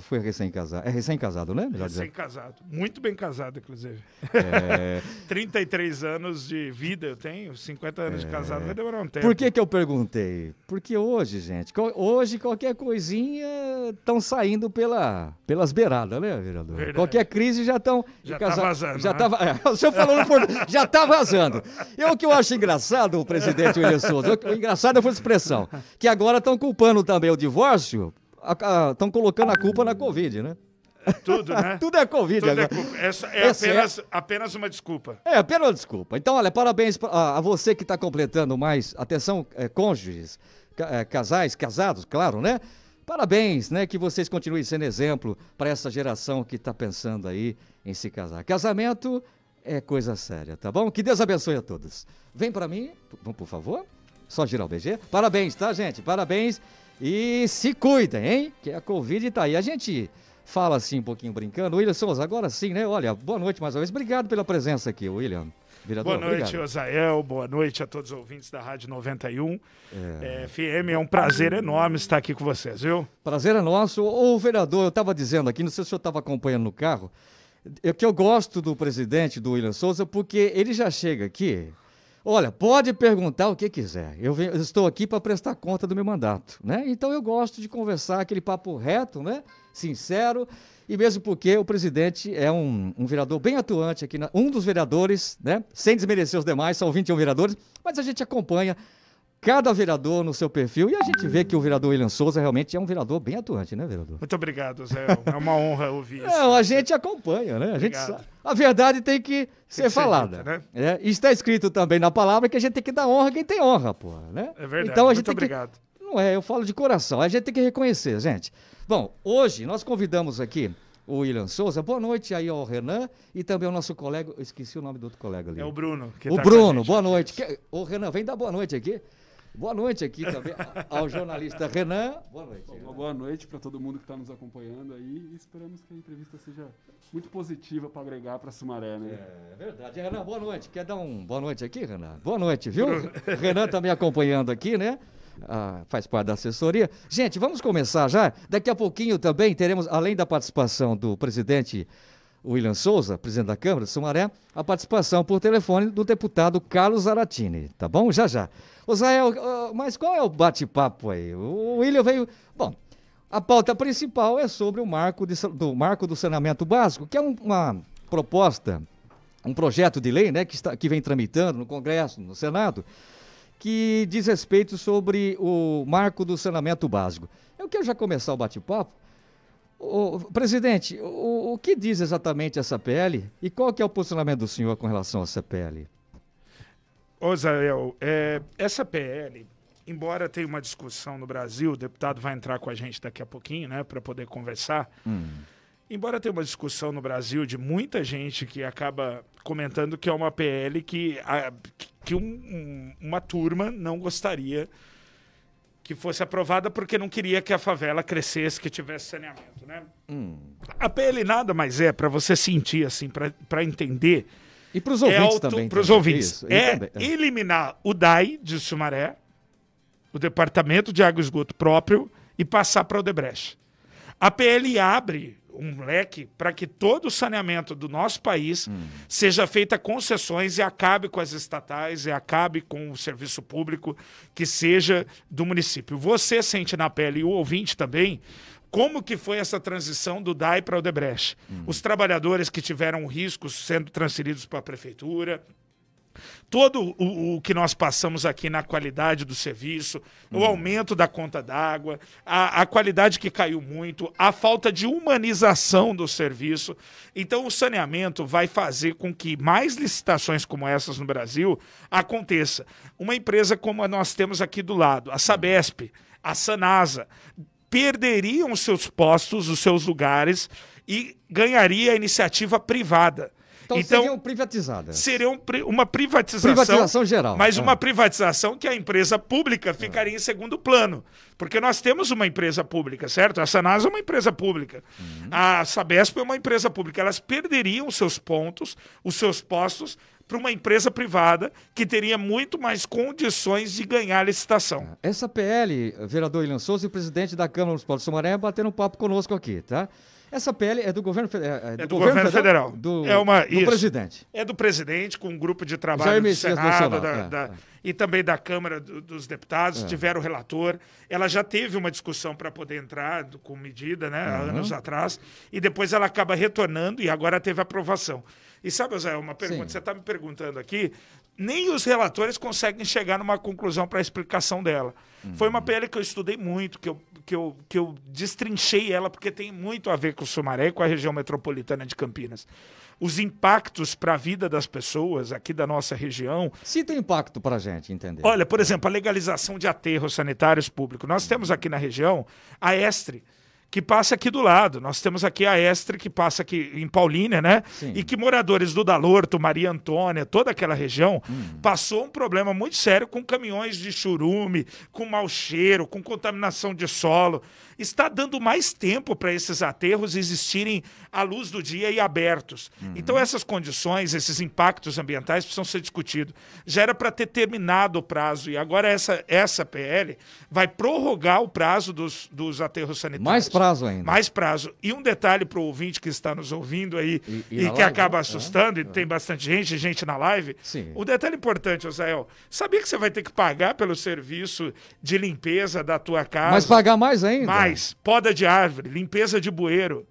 Foi recém-casado. É recém-casado, né? Recém-casado. Muito bem casado, inclusive. É... 33 anos de vida eu tenho, 50 anos é... de casado é. vai demorar um tempo. Por que, que eu perguntei? Porque hoje, gente, hoje qualquer coisinha estão saindo pela, pelas beiradas, né, vereador? Verdade. Qualquer crise já estão. Já tá casa... vazando. Já né? tá, é, o senhor no português, já está vazando. Eu o que eu acho engraçado, o presidente William Souza, o engraçado foi é a expressão, que agora estão culpando também o divórcio estão colocando a culpa na Covid, né? Tudo, né? Tudo é Covid Tudo é agora. É, é, é apenas, apenas uma desculpa. É, apenas uma desculpa. Então, olha, parabéns a, a você que está completando mais. Atenção, é, cônjuges, ca, é, casais, casados, claro, né? Parabéns, né? Que vocês continuem sendo exemplo para essa geração que está pensando aí em se casar. Casamento é coisa séria, tá bom? Que Deus abençoe a todos. Vem para mim, por favor. Só girar o BG. Parabéns, tá, gente? Parabéns. E se cuidem, hein? Que a Covid tá aí. A gente fala assim um pouquinho brincando. William Souza, agora sim, né? Olha, boa noite mais uma vez. Obrigado pela presença aqui, William. Virador, boa noite, obrigado. Osael. Boa noite a todos os ouvintes da Rádio 91. É... É, FM, é um prazer enorme estar aqui com vocês, viu? Prazer é nosso. Ô, vereador, eu estava dizendo aqui, não sei se o senhor estava acompanhando no carro, é que eu gosto do presidente, do William Souza, porque ele já chega aqui Olha, pode perguntar o que quiser. Eu, venho, eu estou aqui para prestar conta do meu mandato, né? Então eu gosto de conversar aquele papo reto, né? Sincero. E mesmo porque o presidente é um, um vereador bem atuante aqui, na, um dos vereadores, né? Sem desmerecer os demais, são 21 vereadores, mas a gente acompanha cada vereador no seu perfil. E a gente vê que o vereador William Souza realmente é um vereador bem atuante, né, vereador? Muito obrigado, Zé. É uma honra ouvir isso. Não, a gente acompanha, né? A, gente sabe. a verdade tem que ser que falada. Ser dita, né? É, está escrito também na palavra que a gente tem que dar honra a quem tem honra, pô, né? É verdade. Então, a gente Muito obrigado. Que... Não é, eu falo de coração. A gente tem que reconhecer, gente. Bom, hoje nós convidamos aqui o William Souza. Boa noite aí ao Renan e também ao nosso colega. esqueci o nome do outro colega ali. É o Bruno. o tá Bruno, boa noite. O ô, Renan, vem dar boa noite aqui. Boa noite aqui também ao jornalista Renan. Boa noite. Bom, boa noite para todo mundo que está nos acompanhando aí. E esperamos que a entrevista seja muito positiva para agregar para Sumaré, né? É, é verdade. É, Renan, boa noite. Quer dar um boa noite aqui, Renan? Boa noite, viu? Renan também tá acompanhando aqui, né? Ah, faz parte da assessoria. Gente, vamos começar já. Daqui a pouquinho também teremos, além da participação do presidente William Souza, presidente da Câmara de Sumaré, a participação por telefone do deputado Carlos Aratini, tá bom? Já já. Osael, mas qual é o bate-papo aí? O William veio. Bom, a pauta principal é sobre o marco, de, do, marco do saneamento básico, que é uma proposta, um projeto de lei né, que, está, que vem tramitando no Congresso, no Senado, que diz respeito sobre o marco do saneamento básico. Eu quero já começar o bate-papo o, presidente, o, o, que diz exatamente essa PL e qual que é o posicionamento do senhor com relação a essa PL? Osael, é, essa PL, embora tenha uma discussão no Brasil, o deputado vai entrar com a gente daqui a pouquinho, né, para poder conversar. Hum. Embora tenha uma discussão no Brasil de muita gente que acaba comentando que é uma PL que, a, que um, uma turma não gostaria de que fosse aprovada porque não queria que a favela crescesse, que tivesse saneamento, né? Hum. A PL nada mais é para você sentir assim, para entender. E para os é ouvintes é auto, também. Para os ouvintes. Isso, é também. É. eliminar o DAI de Sumaré, o Departamento de Água e Esgoto próprio, e passar para o Debreche. A PL abre um leque para que todo o saneamento do nosso país hum. seja feito concessões e acabe com as estatais e acabe com o serviço público que seja do município. Você sente na pele e o ouvinte também como que foi essa transição do DAI para o Debreche. Hum. Os trabalhadores que tiveram riscos sendo transferidos para a prefeitura, todo o, o, que nós passamos aqui na qualidade do serviço, hum. o uhum. aumento da conta d'água, a, a, qualidade que caiu muito, a falta de humanização do serviço. Então, o saneamento vai fazer com que mais licitações como essas no Brasil aconteça. Uma empresa como a nós temos aqui do lado, a Sabesp, a Sanasa, perderiam seus postos, os seus lugares e ganharia a iniciativa privada. Então, então seriam privatizadas. Seriam uma privatização. Privatização geral. Mas é. uma privatização que a empresa pública é. ficaria é. em segundo plano. Porque nós temos uma empresa pública, certo? A Sanas é uma empresa pública. Uhum. A Sabesp é uma empresa pública. Elas perderiam seus pontos, os seus postos, para uma empresa privada que teria muito mais condições de ganhar licitação. É. Essa PL, vereador Ilan Souza e o presidente da Câmara dos Paulo de Sumaré bateram um papo conosco aqui, tá? Essa PL é do governo, é, é, é do, do governo, governo federal. federal. Do, é uma, do isso. presidente. É do presidente, com um grupo de trabalho do Senado da, é, da, é. e também da Câmara dos Deputados, é. tiveram relator. Ela já teve uma discussão para poder entrar com medida, né, uhum. anos atrás, e depois ela acaba retornando e agora teve aprovação. E sabe, Zé? uma pergunta, Sim. você está me perguntando aqui nem os relatores conseguem chegar numa conclusão para a explicação dela. Uhum. Foi uma uhum. PL que eu estudei muito, que eu, que, eu, que eu destrinchei ela, porque tem muito a ver com o Sumaré e com a região metropolitana de Campinas. Os impactos para a vida das pessoas aqui da nossa região. Cita impacto para a gente entender. Olha, por exemplo, a legalização de aterros sanitários públicos. Nós temos aqui na região a Estre que passa aqui do lado. Nós temos aqui a Estre, que passa aqui em Paulínia, né? Sim. E que moradores do Dalorto, Maria Antônia, toda aquela região, hum. passou um problema muito sério com caminhões de churume, com mau cheiro, com contaminação de solo está dando mais tempo para esses aterros existirem à luz do dia e abertos. Uhum. Então, essas condições, esses impactos ambientais precisam ser discutidos. Já era para ter terminado o prazo, e agora essa, essa PL vai prorrogar o prazo dos, dos aterros sanitários. Mais prazo ainda. Mais prazo. E um detalhe para o ouvinte que está nos ouvindo aí e, e, e que live? acaba né? assustando, é, e é. tem bastante gente, gente na live. Sim. O detalhe importante, Osael, sabia que você vai ter que pagar pelo serviço de limpeza da tua casa? Mas pagar mais ainda. Mais mais, poda de árvore, limpeza de bueiro.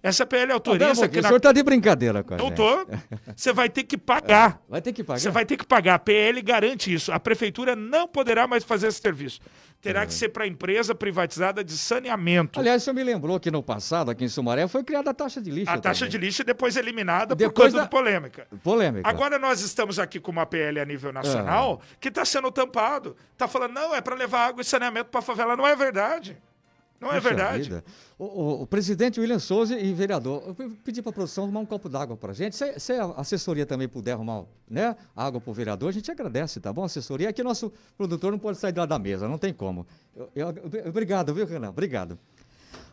Essa PL autoriza que na... O senhor está de brincadeira com a Não tô. Você vai ter que pagar. É, vai ter que pagar. Você vai ter que pagar. A PL garante isso. A prefeitura não poderá mais fazer esse serviço. Terá é. que ser para empresa privatizada de saneamento. Aliás, senhor me lembrou que no passado, aqui em Sumaré, foi criada a taxa de lixo. A também. taxa de lixo depois eliminada depois por causa da... de polêmica. Polêmica. Agora nós estamos aqui com uma PL a nível é. nacional é. que está sendo tampado. Está falando, não, é para levar água e saneamento para a favela. Não é verdade. Não é verdade. O, o, o, presidente William Souza e vereador, eu pedi para a produção arrumar um copo d'água para a gente. Se, se, a assessoria também puder arrumar né, água para o vereador, a gente agradece, tá bom? A assessoria. Aqui nosso produtor não pode sair lá da mesa, não tem como. Eu, eu, obrigado, viu, Renan? Obrigado.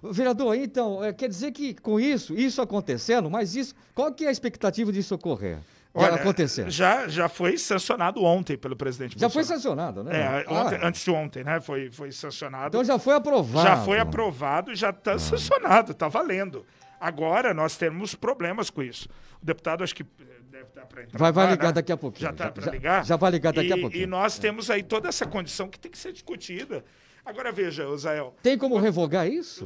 Vereador, então, é, quer dizer que com isso, isso acontecendo, mas isso, qual que é a expectativa disso ocorrer? Olha, acontecendo. Já, já foi sancionado ontem pelo presidente já Bolsonaro. Já foi sancionado, né? É, ontem, antes de ontem, né? Foi, foi sancionado. Então já foi aprovado. Já foi aprovado, e já está ah. sancionado, está valendo. Agora nós temos problemas com isso. O deputado, acho que eh, deve para entrar. Vai, vai ligar né? daqui a pouquinho. Já está para ligar? Já vai ligar daqui e, a pouquinho. E nós é. temos aí toda essa condição que tem que ser discutida. Agora veja, Osael. Tem como revogar isso?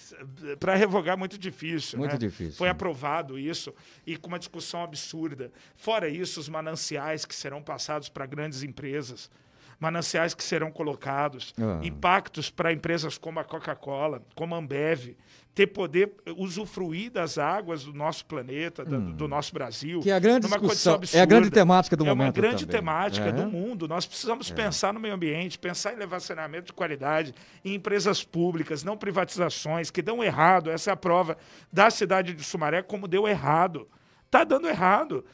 Para revogar é muito difícil. Muito né? difícil. Foi né? aprovado isso e com uma discussão absurda. Fora isso, os mananciais que serão passados para grandes empresas mananciais que serão colocados, ah. impactos para empresas como a Coca-Cola, como a Ambev, ter poder eh, usufruir das águas do nosso planeta, hum. do, do, hum. nosso Brasil. Que é a grande discussão, é a grande temática do é momento. É uma grande também. temática é. do mundo. Nós precisamos é. pensar no meio ambiente, pensar em levar saneamento de qualidade em empresas públicas, não privatizações que dão errado. Essa é a prova da cidade de Sumaré como deu errado. Está dando errado.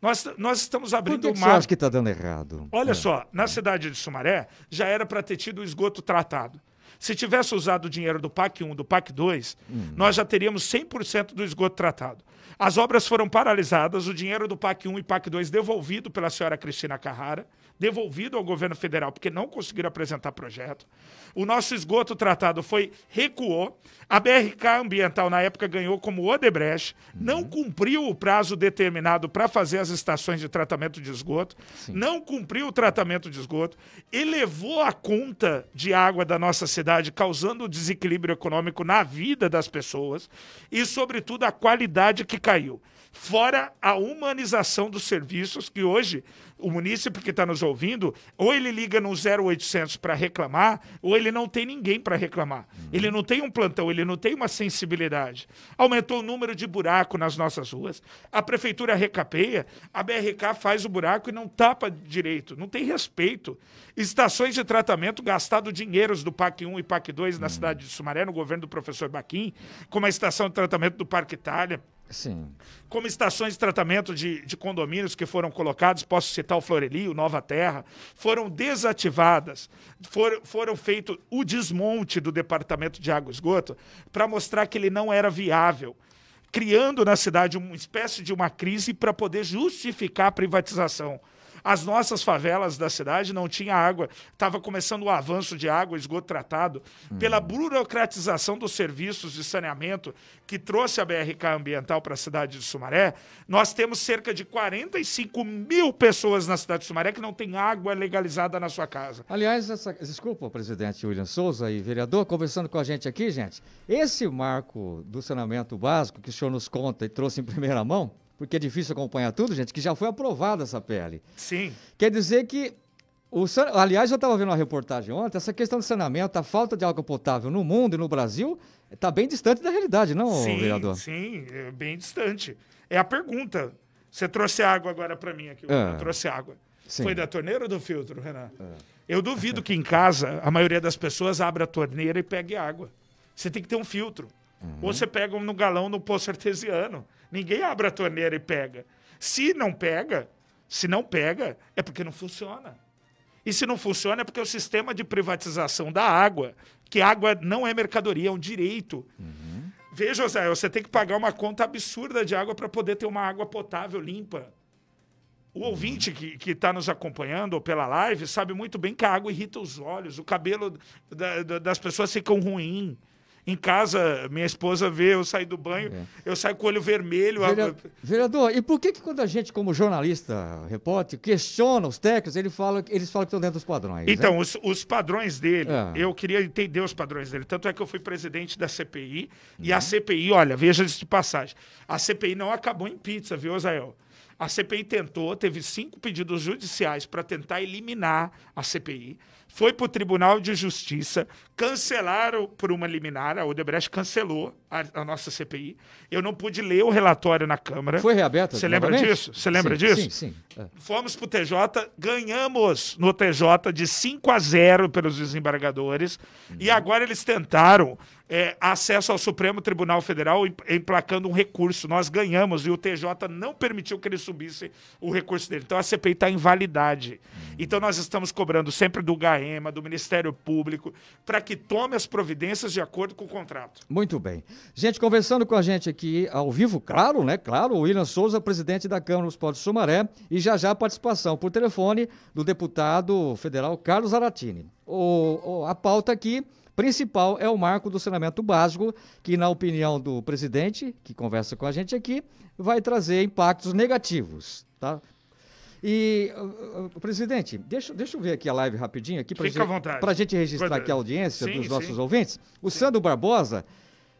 Nós, nós estamos abrindo Por que, que mar... você acha que está dando errado? Olha é. só, na cidade de Sumaré já era para ter tido o esgoto tratado. Se tivesse usado o dinheiro do PAC 1, do PAC 2, hum. nós já teríamos 100% do esgoto tratado. As obras foram paralisadas, o dinheiro do PAC 1 e PAC 2 devolvido pela senhora Cristina Carrara devolvido ao governo federal porque não conseguiram apresentar projeto. O nosso esgoto tratado foi recuou. A BRK Ambiental na época ganhou como Odebrecht, uhum. não cumpriu o prazo determinado para fazer as estações de tratamento de esgoto, Sim. não cumpriu o tratamento de esgoto, elevou a conta de água da nossa cidade, causando um desequilíbrio econômico na vida das pessoas e, sobretudo, a qualidade que caiu fora a humanização dos serviços, que hoje o munícipe que está nos ouvindo, ou ele liga no 0800 para reclamar, ou ele não tem ninguém para reclamar. Uhum. Ele não tem um plantão, ele não tem uma sensibilidade. Aumentou o número de buraco nas nossas ruas, a prefeitura recapeia, a BRK faz o buraco e não tapa direito, não tem respeito. Estações de tratamento gastado dinheiros do PAC 1 e PAC 2 na uhum. cidade de Sumaré, no governo do professor Baquim, como a estação de tratamento do Parque Itália. Sim. Como estações de tratamento de, de condomínios que foram colocados, posso citar o Florelio, Nova Terra, foram desativadas, for, foram feito o desmonte do departamento de água e esgoto para mostrar que ele não era viável, criando na cidade uma espécie de uma crise para poder justificar a privatização. As nossas favelas da cidade não tinha água. Estava começando o avanço de água, esgoto tratado. Hum. Pela burocratização dos serviços de saneamento que trouxe a BRK ambiental para a cidade de Sumaré, nós temos cerca de 45 mil pessoas na cidade de Sumaré que não tem água legalizada na sua casa. Aliás, essa... desculpa, presidente William Souza e vereador, conversando com a gente aqui, gente, esse marco do saneamento básico que o senhor nos conta e trouxe em primeira mão, porque é difícil acompanhar tudo, gente, que já foi aprovada essa PL. Sim. Quer dizer que. O, aliás, eu estava vendo uma reportagem ontem, essa questão do saneamento, a falta de água potável no mundo e no Brasil, está bem distante da realidade, não, sim, vereador? Sim, é bem distante. É a pergunta. Você trouxe água agora para mim aqui, é. eu ah, trouxe água. Sim. Foi da torneira ou do filtro, Renan? É. Eu duvido que em casa a maioria das pessoas abra a torneira e pegue água. Você tem que ter um filtro. Uhum. Ou você pega um no galão no poço artesiano. Ninguém abre a torneira e pega. Se não pega, se não pega, é porque não funciona. E se não funciona, é porque o sistema de privatização da água, que água não é mercadoria, é um direito. Uhum. Veja, José, você tem que pagar uma conta absurda de água para poder ter uma água potável, limpa. O uhum. ouvinte que está nos acompanhando pela live sabe muito bem que a água irrita os olhos, o cabelo da, da, das pessoas ficam ruim. Em casa, minha esposa vê eu sair do banho, é. eu saio com o olho vermelho. Vereador, a... vereador, e por que, que quando a gente, como jornalista, repórter, questiona os técnicos, ele fala, eles falam que estão dentro dos padrões? Né? Então, os, os, padrões dele, é. eu queria entender os padrões dele. Tanto é que eu fui presidente da CPI, uhum. e a uhum. CPI, olha, veja isso de passagem, a CPI não acabou em pizza, viu, Azael? A CPI tentou, teve cinco pedidos judiciais para tentar eliminar a CPI foi para o Tribunal de Justiça, cancelaram por uma liminar, a Odebrecht cancelou a, a, nossa CPI. Eu não pude ler o relatório na Câmara. Foi reaberta? Você lembra disso? Você lembra sim, disso? Sim, sim. É. Fomos para o TJ, ganhamos no TJ de 5 a 0 pelos desembargadores, uhum. e agora eles tentaram é, acesso ao Supremo Tribunal Federal emplacando um recurso. Nós ganhamos e o TJ não permitiu que ele subisse o recurso dele. Então a CPI está invalidade. Uhum. Então nós estamos cobrando sempre do GAEMA, do Ministério Público, para que tome as providências de acordo com o contrato. Muito bem. Gente, conversando com a gente aqui ao vivo, claro, né? Claro, o William Souza, presidente da Câmara dos Portos Sumaré, e já já a participação por telefone do deputado federal Carlos Aratini. O, o, a pauta aqui principal é o marco do saneamento básico, que, na opinião do presidente, que conversa com a gente aqui, vai trazer impactos negativos. Tá? E, uh, uh, uh, presidente, deixa, deixa eu ver aqui a live rapidinho, aqui para a gente registrar aqui a audiência sim, dos nossos sim. ouvintes. O sim. Sandro Barbosa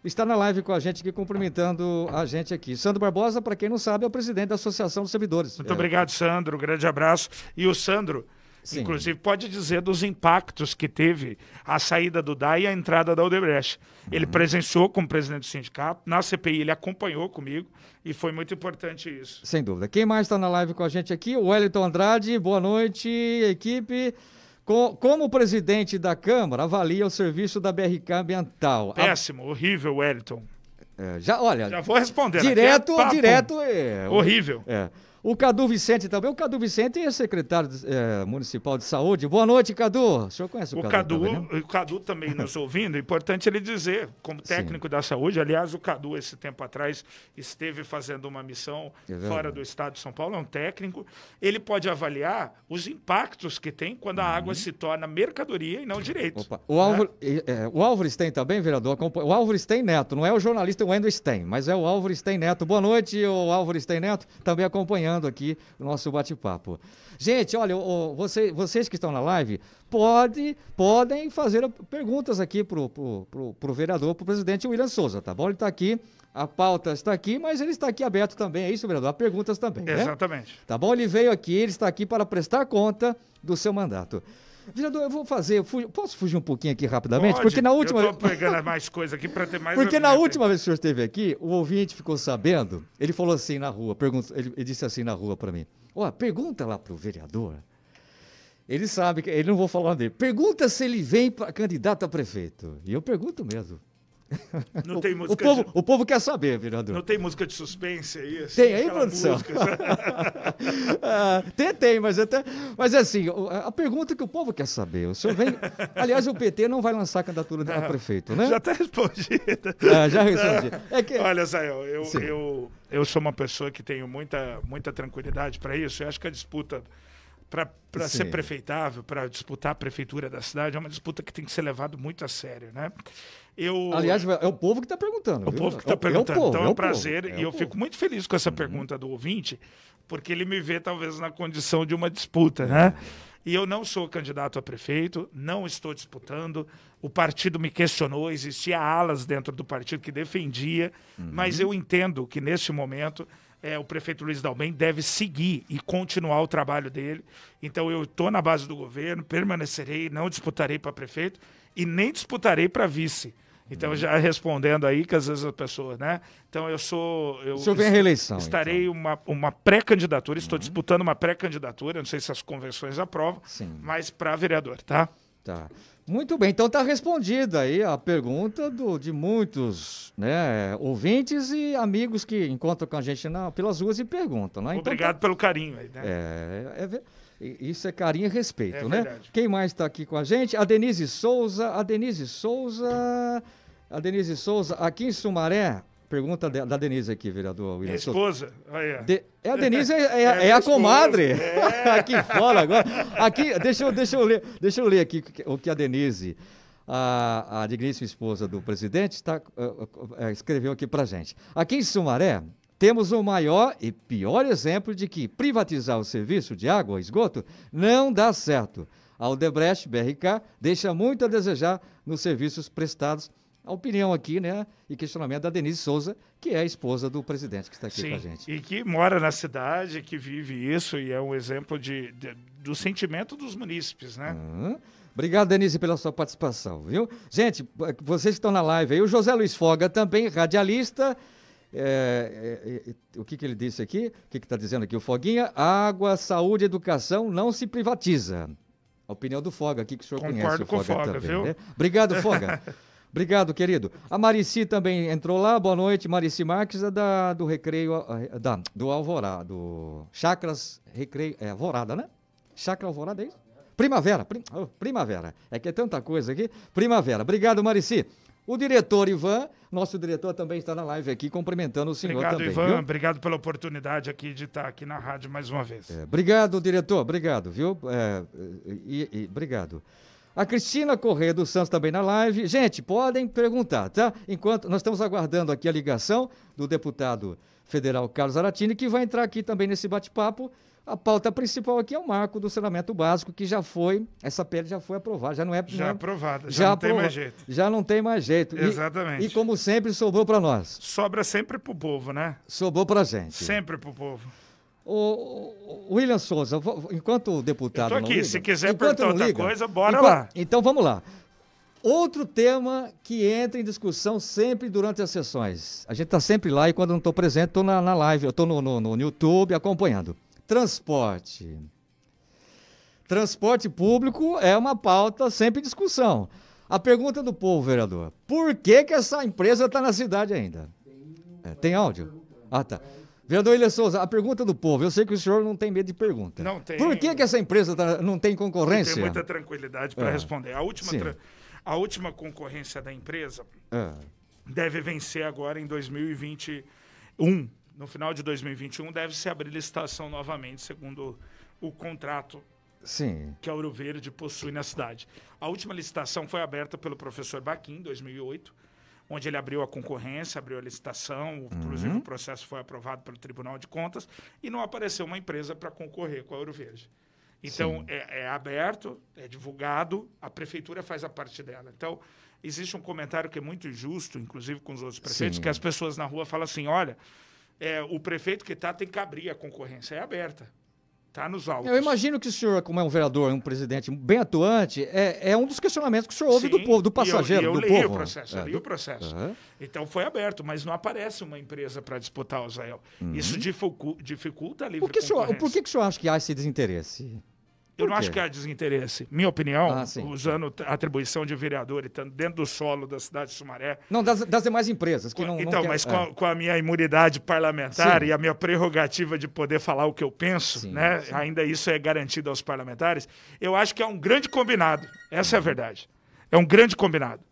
está na live com a gente aqui, cumprimentando a gente aqui. Sandro Barbosa, para quem não sabe, é o presidente da Associação dos Servidores. Muito é. obrigado, Sandro. Um grande abraço. E o Sandro Sim. Inclusive, pode dizer dos impactos que teve a saída do Dai e a entrada da Odebrecht. Uhum. Ele presenciou como presidente do sindicato, na CPI ele acompanhou comigo e foi muito importante isso. Sem dúvida. Quem mais está na live com a gente aqui? O Wellington Andrade, boa noite, equipe. Como o presidente da Câmara avalia o serviço da BRK Ambiental? Péssimo, a... horrível, Wellington. É, já, olha. Já vou responder. É direto, é direto. É, horrível. É. O Cadu Vicente também. O Cadu Vicente é secretário é, municipal de saúde. Boa noite, Cadu. O senhor conhece o, o Cadu? Cadu também, né? O Cadu também nos ouvindo. É importante ele dizer, como técnico Sim. da saúde, aliás, o Cadu, esse tempo atrás, esteve fazendo uma missão é fora do estado de São Paulo, é um técnico. Ele pode avaliar os impactos que tem quando a uhum. água se torna mercadoria e não direito. Opa. O, Álvaro, né? é, o Álvaro Stein também, vereador? O Álvaro Stein Neto. Não é o jornalista Wendel Stein, mas é o Álvaro Stein Neto. Boa noite, o Álvaro Stein Neto. Também acompanhando acompanhando aqui o nosso bate-papo. Gente, olha, o, você, vocês que estão na live, pode, podem fazer perguntas aqui para o vereador, para o presidente William Souza, tá bom? Ele está aqui, a pauta está aqui, mas ele está aqui aberto também, é isso, vereador? Há perguntas também. Né? Exatamente. Né? Tá bom? Ele veio aqui, ele está aqui para prestar conta do seu mandato. Vereador, eu vou fazer. Eu posso fugir um pouquinho aqui rapidamente? Pode, porque na última eu pegando mais coisa aqui para ter mais. Porque na última vez que o senhor esteve aqui, o ouvinte ficou sabendo. Ele falou assim na rua, pergunta, ele, ele disse assim na rua para mim: Ó, pergunta lá para o vereador. Ele sabe que ele não vou falar dele. Pergunta se ele vem para candidato a prefeito. E eu pergunto mesmo. Não tem música. O povo, de... o povo quer saber, vereador. Não tem música de suspense aí? Assim, tem aí, produção? ah, tem, tem, mas até. Mas é assim, a pergunta que o povo quer saber: o senhor vem. Aliás, o PT não vai lançar a candidatura de a ah, prefeito, né? Já está respondida. Ah, já respondi. Ah, é que... Olha, Zael, eu, eu, eu sou uma pessoa que tenho muita, muita tranquilidade para isso. Eu acho que a disputa para ser prefeitável, para disputar a prefeitura da cidade, é uma disputa que tem que ser levada muito a sério, né? Eu... Aliás, é o povo que está perguntando. É viu? Tá é o povo que está perguntando. É povo, então é, é um prazer e eu fico muito feliz com essa uhum. pergunta do ouvinte, porque ele me vê talvez na condição de uma disputa, né? E eu não sou candidato a prefeito, não estou disputando. O partido me questionou, existia alas dentro do partido que defendia, uhum. mas eu entendo que neste momento é, o prefeito Luiz Dalben deve seguir e continuar o trabalho dele. Então eu estou na base do governo, permanecerei, não disputarei para prefeito e nem disputarei para vice. Então, já respondendo aí, que às vezes as pessoas, né? Então, eu sou. Eu o senhor vem à reeleição. Então. Estarei então. uma, uma pré-candidatura, estou uhum. disputando uma pré-candidatura, não sei se as convenções aprovam, Sim. mas para vereador, tá? Tá. Muito bem, então está respondida aí a pergunta do, de muitos né, ouvintes e amigos que encontram com a gente na, pelas ruas e perguntam. Né? Então, tá Obrigado tá... pelo carinho aí, né? É, é Isso é carinho e respeito, é né? Verdade. Quem mais está aqui com a gente? A Denise Souza. A Denise Souza. A Denise Souza, aqui em Sumaré, pergunta da Denise aqui, vereador William. Esposa. é. De, é a Denise, é, é, é, a é comadre. É. aqui fora agora. Aqui, deixa eu, deixa eu, ler, deixa eu ler aqui o que a Denise, a, a digníssima esposa do presidente, tá, é, escreveu aqui para gente. Aqui em Sumaré, temos o maior e pior exemplo de que privatizar o serviço de água e esgoto não dá certo. A Aldebrecht BRK deixa muito a desejar nos serviços prestados a opinião aqui, né, e questionamento da Denise Souza, que é a esposa do presidente que está aqui Sim, com a gente. E que mora na cidade, que vive isso e é um exemplo de, de do sentimento dos munícipes, né? Uhum. Obrigado, Denise, pela sua participação, viu? Gente, é, vocês que estão na live aí, o José Luiz Foga também, radialista, é, é, é, o que, que, ele disse aqui? O que está dizendo aqui o Foguinha? Água, saúde, educação não se privatiza. A opinião do Foga aqui, que o senhor Concordo conhece o Foga, com o Foga também. Viu? Né? Obrigado, Foga. Obrigado, querido. A Marici também entrou lá. Boa noite, Marici Marques, é da, do Recreio, ah, é, da, do Alvorada, Chacras Recreio, é Alvorada, né? Chacra Alvorada, é isso? Primavera, prim, oh, primavera. É que é tanta coisa aqui. Primavera. Obrigado, Marici. O diretor Ivan, nosso diretor também está na live aqui, cumprimentando o senhor obrigado, também. Ivan, viu? Obrigado pela oportunidade aqui de estar aqui na rádio mais uma vez. É, obrigado, diretor, obrigado, viu? É, e, e, obrigado. A Cristina Corrêa dos Santos também na live. Gente, podem perguntar, tá? Enquanto nós estamos aguardando aqui a ligação do deputado federal Carlos Aratini, que vai entrar aqui também nesse bate-papo. A pauta principal aqui é o marco do saneamento básico, que já foi, essa pele já foi aprovada, já não é... Já não, aprovada, já, já não aprova, tem mais jeito. Já não tem mais jeito. Exatamente. E, e como sempre, sobrou para nós. Sobra sempre para o povo, né? Sobrou para gente. Sempre para o povo. William Souza, enquanto deputado. Estou aqui, se quiser perguntar outra liga, coisa, bora enquanto, lá. Então vamos lá. Outro tema que entra em discussão sempre durante as sessões. A gente está sempre lá e quando não estou presente, estou na, na, live, eu estou no, no, no YouTube acompanhando. Transporte. Transporte público é uma pauta sempre em discussão. A pergunta do povo, vereador: por que, que essa empresa está na cidade ainda? Tem, é, tem áudio? Ah, tá. Vereador Ilha Souza, a pergunta do povo. Eu sei que o senhor não tem medo de pergunta. Não tem. Por que, que essa empresa tá, não tem concorrência? Tem muita tranquilidade para é. responder. A última, tra... a última concorrência da empresa é. deve vencer agora em 2021. No final de 2021 deve se abrir licitação novamente, segundo o contrato Sim. que a Ouro Verde possui na cidade. A última licitação foi aberta pelo professor Baquim, em 2008 onde ele abriu a concorrência, abriu a licitação, uhum. inclusive o processo foi aprovado pelo Tribunal de Contas, e não apareceu uma empresa para concorrer com a Ouro Verde. Então, é, é, aberto, é divulgado, a prefeitura faz a parte dela. Então, existe um comentário que é muito injusto, inclusive com os outros prefeitos, Sim. que as pessoas na rua falam assim: olha, é, o prefeito que está tem que abrir a concorrência, é aberta. Está nos altos. Eu imagino que o senhor, como é um vereador, um presidente bem atuante, é, é um dos questionamentos que o senhor ouve Sim, do povo, do passageiro, e eu, e né? eu do li povo. O processo, é, eu li do... o processo. Uhum. Então foi aberto, mas não aparece uma empresa para disputar o Israel. Uhum. Isso dificulta a livre por que senhor, Por que, que o senhor acha que há esse desinteresse? Eu não acho que é desinteresse. Minha opinião, ah, usando atribuição de vereador e estando dentro do solo da cidade de Sumaré. Não, das, das demais empresas. que não, Então, não mas é. com, é. com, a, minha imunidade parlamentar sim. e a minha prerrogativa de poder falar o que eu penso, né? ainda isso é garantido aos parlamentares, eu acho que é um grande combinado. Essa é a verdade. É um grande combinado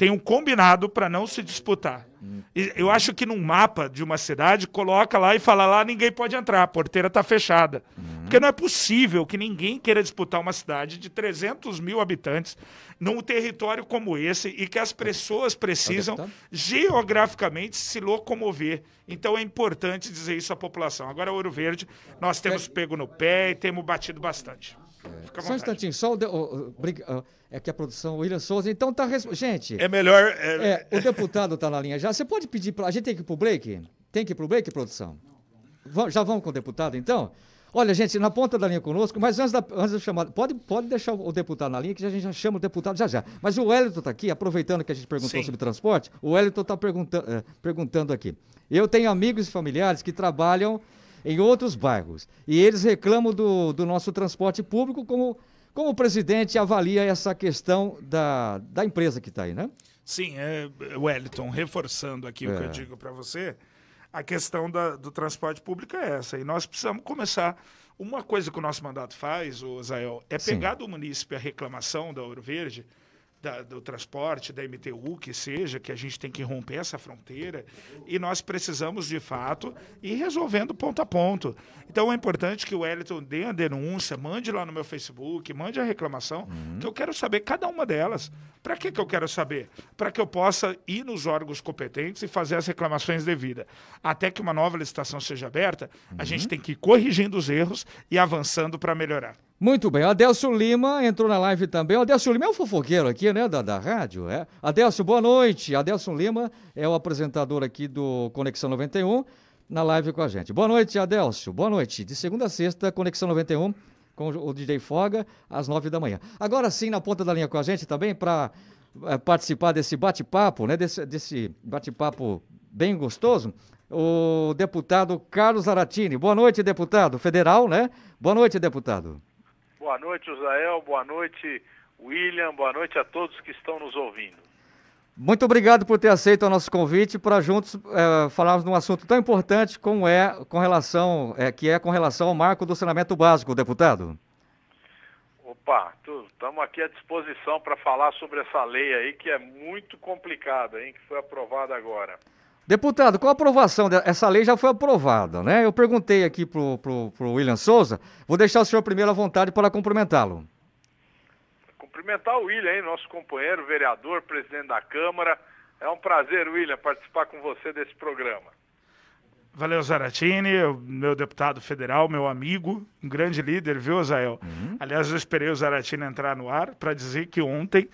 tem um combinado para não se disputar. Eu acho que num mapa de uma cidade, coloca lá e fala lá, ninguém pode entrar, a porteira está fechada. Uhum. Porque não é possível que ninguém queira disputar uma cidade de 300 mil habitantes num território como esse e que as pessoas precisam tá. geograficamente se locomover. Então é importante dizer isso à população. Agora, Ouro Verde, nós temos é. pego no pé e temos batido bastante. É. Só um instantinho, só o, de, o, o, é que a produção William Souza, então tá gente. É melhor. É... É, o deputado está na linha já. Você pode pedir para a gente tem que ir pro break? Tem que ir pro break, produção? já vamos com o deputado, então. Olha, gente, na ponta da linha conosco, mas antes, da, antes pode, pode deixar o deputado na linha, que a gente já chama o deputado já já. Mas o Wellington está aqui, aproveitando que a gente perguntou Sim. sobre transporte, o Wellington está pergunta, é, perguntando aqui. Eu tenho amigos e familiares que trabalham em outros bairros. E eles reclamam do, do nosso transporte público, como, como o presidente avalia essa questão da, da empresa que está aí, né? Sim, é, Wellington, reforçando aqui é. o que eu é. digo para você, a questão da, do transporte público é essa. E nós precisamos começar. Uma coisa que o nosso mandato faz, o Zael, é pegar Sim. do município a reclamação da Ouro Verde da, do transporte, da MTU, que seja, que a gente tem que romper essa fronteira e nós precisamos, de fato, ir resolvendo ponto a ponto. Então é importante que o Wellington dê a denúncia, mande lá no meu Facebook, mande a reclamação, uhum. que eu quero saber cada uma delas. Para que, que eu quero saber? Para que eu possa ir nos órgãos competentes e fazer as reclamações devidas. Até que uma nova licitação seja aberta, uhum. a gente uhum. tem que ir corrigindo os erros e avançando para melhorar. Muito bem, Adelso Lima entrou na live também. O Adelso Lima é um fofoqueiro aqui, né, da, da rádio, é? Adelso, boa noite. Adelso Lima é o apresentador aqui do Conexão 91, na live com a gente. Boa noite, Adelso. Boa noite. De segunda a sexta, Conexão 91, com o DJ Foga, às nove da manhã. Agora sim, na ponta da linha com a gente também, para é, eh, participar desse bate-papo, né, desse, desse bate-papo bem gostoso, o deputado Carlos Aratini. Boa noite, deputado federal, né? Boa noite, deputado. Boa noite, Israel. Boa noite, William. Boa noite a todos que estão nos ouvindo. Muito obrigado por ter aceito o nosso convite para juntos é, falarmos de um assunto tão importante como é com relação é, que é com relação ao marco do saneamento básico, deputado. Opa, estamos aqui à disposição para falar sobre essa lei aí que é muito complicada, hein, que foi aprovada agora. Deputado, com a aprovação dessa lei já foi aprovada, né? Eu perguntei aqui para o William Souza, vou deixar o senhor primeiro à vontade para cumprimentá-lo. Cumprimentar o William, hein, nosso companheiro, vereador, presidente da Câmara. É um prazer, William, participar com você desse programa. Valeu, Zaratini, meu deputado federal, meu amigo, um grande líder, viu, Zael? Uhum. Aliás, eu esperei o Zaratini entrar no ar para dizer que ontem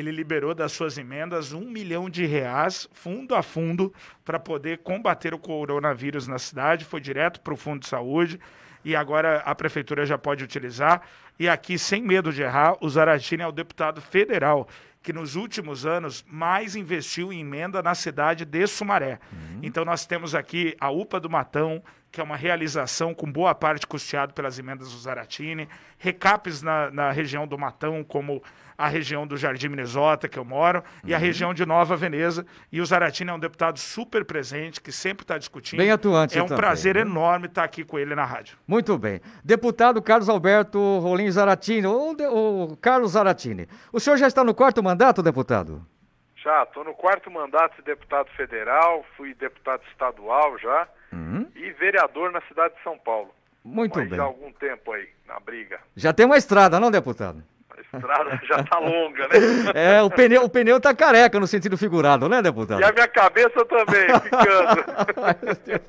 ele liberou das suas emendas um milhão de reais, fundo a fundo, para poder combater o coronavírus na cidade. Foi direto para o Fundo de Saúde e agora a prefeitura já pode utilizar. E aqui, sem medo de errar, o Zaratini é o deputado federal que nos últimos anos mais investiu em emenda na cidade de Sumaré. Uhum. Então nós temos aqui a UPA do Matão, que é uma realização com boa parte custeado pelas emendas do Zaratini, recapes na, na região do Matão, como a região do Jardim Minnesota, que eu moro, uhum. e a uhum. região de Nova Veneza. E o Zaratini é um deputado super presente, que sempre está discutindo. Bem atuante É um também, então, prazer né? enorme estar tá aqui com ele na rádio. Muito bem. Deputado Carlos Alberto Rolim Zaratini, ou, ou Carlos Zaratini, o senhor já está no quarto mandato, deputado? Já, estou no quarto mandato de deputado federal, fui deputado estadual já uhum. e vereador na cidade de São Paulo. Muito Mas bem. Já há algum tempo aí, na briga. Já tem uma estrada, não, deputado? A estrada já tá longa, né? É, o pneu, o pneu tá careca no sentido figurado, né, deputado? E a minha cabeça também, ficando.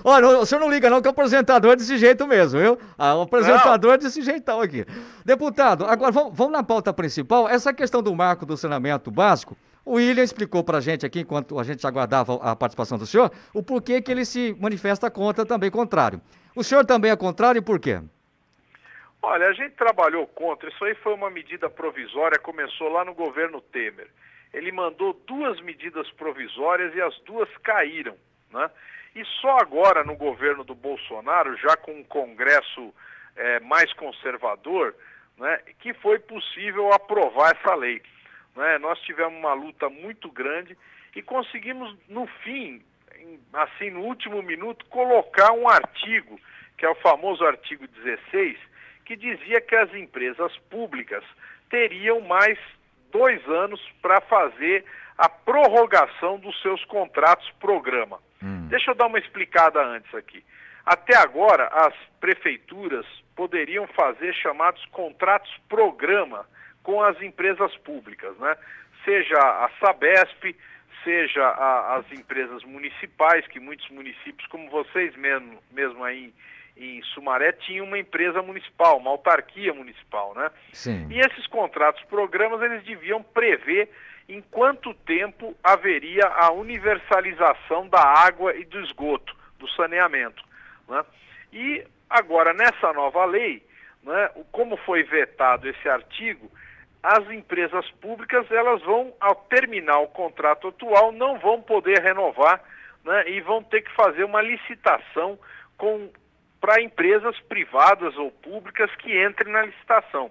Olha, o senhor não liga não que o apresentador é desse jeito mesmo, viu? Ah, o apresentador não. é desse jeitão aqui. Deputado, agora vamos, vamos na pauta principal. Essa questão do marco do saneamento básico, o William explicou para a gente aqui, enquanto a gente aguardava a participação do senhor, o porquê que ele se manifesta contra também contrário. O senhor também é contrário e por quê? Olha, a gente trabalhou contra. Isso aí foi uma medida provisória, começou lá no governo Temer. Ele mandou duas medidas provisórias e as duas caíram. Né? E só agora, no governo do Bolsonaro, já com um Congresso é, mais conservador, né, que foi possível aprovar essa lei. Né? Nós tivemos uma luta muito grande e conseguimos, no fim, assim, no último minuto, colocar um artigo, que é o famoso artigo 16, que dizia que as empresas públicas teriam mais dois anos para fazer a prorrogação dos seus contratos programa. Hum. Deixa eu dar uma explicada antes aqui. Até agora, as prefeituras poderiam fazer chamados contratos programa, com as empresas públicas, né? seja a Sabesp, seja a, as empresas municipais, que muitos municípios, como vocês mesmo, mesmo aí em Sumaré, tinham uma empresa municipal, uma autarquia municipal. Né? Sim. E esses contratos, programas, eles deviam prever em quanto tempo haveria a universalização da água e do esgoto, do saneamento. Né? E agora, nessa nova lei, né, como foi vetado esse artigo, as empresas públicas elas vão, ao terminar o contrato atual, não vão poder renovar né, e vão ter que fazer uma licitação para empresas privadas ou públicas que entrem na licitação.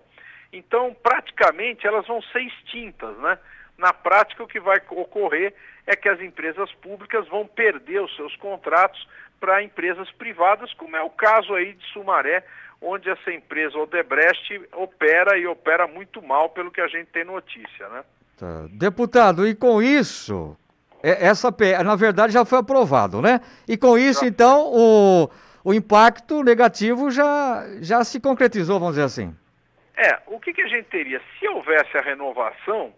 Então, praticamente, elas vão ser extintas. Né? Na prática, o que vai ocorrer é que as empresas públicas vão perder os seus contratos para empresas privadas, como é o caso aí de Sumaré, onde essa empresa Odebrecht opera e opera muito mal, pelo que a gente tem notícia, né? Tá. Deputado, e com isso, é, essa na verdade, já foi aprovado, né? E com isso, já. então, o, o impacto negativo já, já se concretizou, vamos dizer assim. É, o que, que a gente teria? Se houvesse a renovação,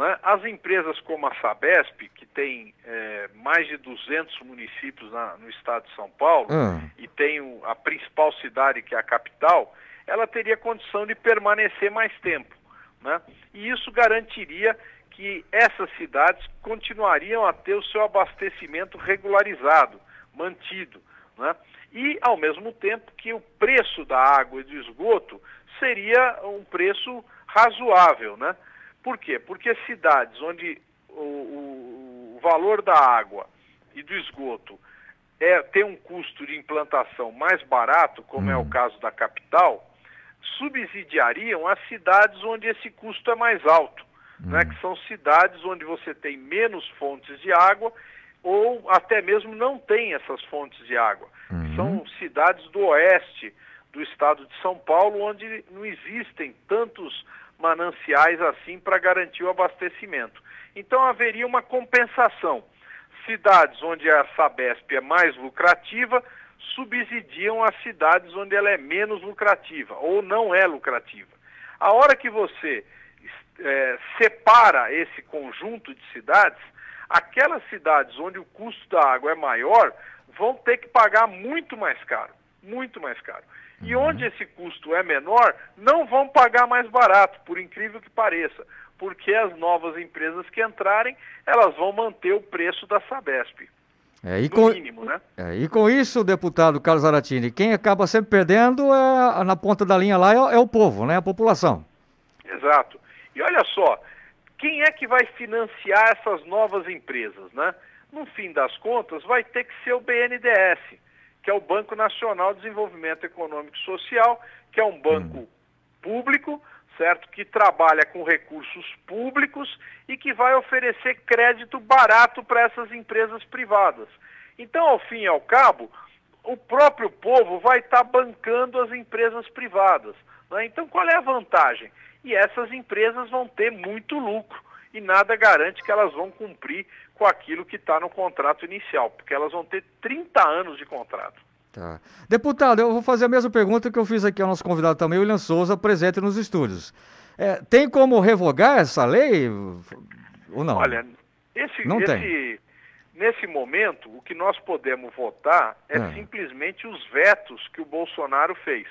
né? As empresas como a Sabesp, que tem é, mais de 200 municípios na, no estado de São Paulo ah. e tem o, a principal cidade, que é a capital, ela teria condição de permanecer mais tempo. Né? E isso garantiria que essas cidades continuariam a ter o seu abastecimento regularizado, mantido. Né? E, ao mesmo tempo, que o preço da água e do esgoto seria um preço razoável, né? Por quê? Porque cidades onde o, o valor da água e do esgoto é, tem um custo de implantação mais barato, como hum. é o uhum. caso da capital, subsidiariam as cidades onde esse custo é mais alto, hum. né, uhum. que são cidades onde você tem menos fontes de água ou até mesmo não tem essas fontes de água. Uhum. São cidades do oeste do estado de São Paulo, onde não existem tantos mananciais assim para garantir o abastecimento. Então haveria uma compensação. Cidades onde a Sabesp é mais lucrativa subsidiam as cidades onde ela é menos lucrativa ou não é lucrativa. A hora que você é, separa esse conjunto de cidades, aquelas cidades onde o custo da água é maior vão ter que pagar muito mais caro, muito mais caro. E onde esse custo é menor, não vão pagar mais barato, por incrível que pareça, porque as novas empresas que entrarem, elas vão manter o preço da Sabesp. É, e, com, mínimo, né? é, e com isso, deputado Carlos Aratini, quem acaba sempre perdendo é, na ponta da linha lá é, é o povo, né? A população. Exato. E olha só, quem é que vai financiar essas novas empresas, né? No fim das contas, vai ter que ser o BNDES que é o Banco Nacional de Desenvolvimento Econômico e Social, que é um banco hum. público, certo? Que trabalha com recursos públicos e que vai oferecer crédito barato para essas empresas privadas. Então, ao fim e ao cabo, o próprio povo vai estar tá bancando as empresas privadas. Né? Então, qual é a vantagem? E essas empresas vão ter muito lucro e nada garante que elas vão cumprir com aquilo que está no contrato inicial, porque elas vão ter 30 anos de contrato. Tá. Deputado, eu vou fazer a mesma pergunta que eu fiz aqui ao nosso convidado também, William Souza, presente nos estúdios. É, tem como revogar essa lei ou não? Olha, esse, não esse, tem. nesse momento, o que nós podemos votar é, é, simplesmente os vetos que o Bolsonaro fez.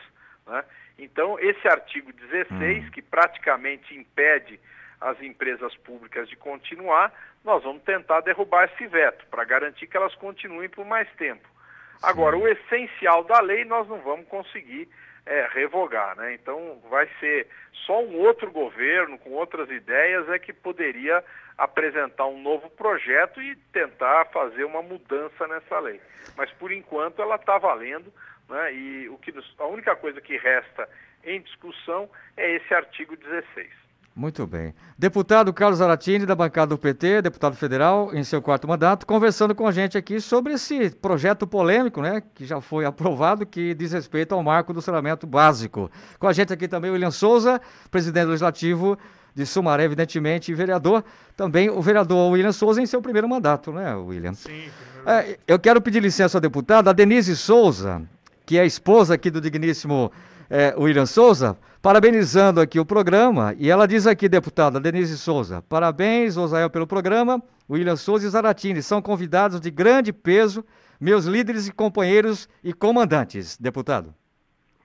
Né? Então, esse artigo 16, hum. que praticamente impede as empresas públicas de continuar, nós vamos tentar derrubar esse veto, para garantir que elas continuem por mais tempo. Sim. Agora, o essencial da lei nós não vamos conseguir é, revogar, né? Então vai ser só um outro governo com outras ideias é que poderia apresentar um novo projeto e tentar fazer uma mudança nessa lei. Mas por enquanto ela está valendo, né? E o que nos, a única coisa que resta em discussão é esse artigo 16. Muito bem. Deputado Carlos Aratini, da bancada do PT, deputado federal, em seu quarto mandato, conversando com a gente aqui sobre esse projeto polêmico, né, que já foi aprovado, que diz respeito ao marco do saneamento básico. Com a gente aqui também o William Souza, presidente legislativo de Sumaré, evidentemente, e vereador, também o vereador William Souza em seu primeiro mandato, né, William? Sim. É, eu quero pedir licença ao deputado, a Denise Souza, que é esposa aqui do digníssimo é, William Souza, parabenizando aqui o programa. E ela diz aqui, deputada Denise Souza, parabéns, Osael, pelo programa. William Souza e Zaratini são convidados de grande peso, meus líderes e companheiros e comandantes, deputado.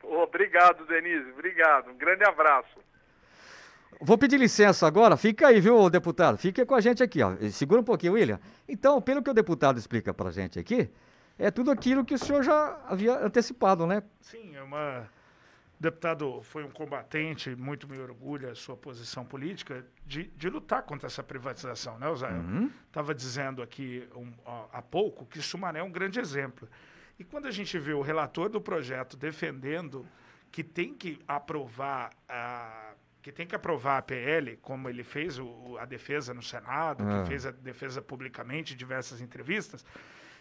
Obrigado, Denise. Obrigado. Um grande abraço. Vou pedir licença agora, fica aí, viu, deputado? Fica com a gente aqui, ó. Segura um pouquinho, William. Então, pelo que o deputado explica pra gente aqui, é tudo aquilo que o senhor já havia antecipado, né? Sim, é uma deputado foi um combatente, muito me orgulha a sua posição política, de, de lutar contra essa privatização, né, Osaio? Estava uhum. dizendo aqui um, há pouco que Sumaré é um grande exemplo. E quando a gente vê o relator do projeto defendendo que tem que aprovar a que tem que aprovar a PL, como ele fez o, a defesa no Senado, ah. que fez a defesa publicamente em diversas entrevistas,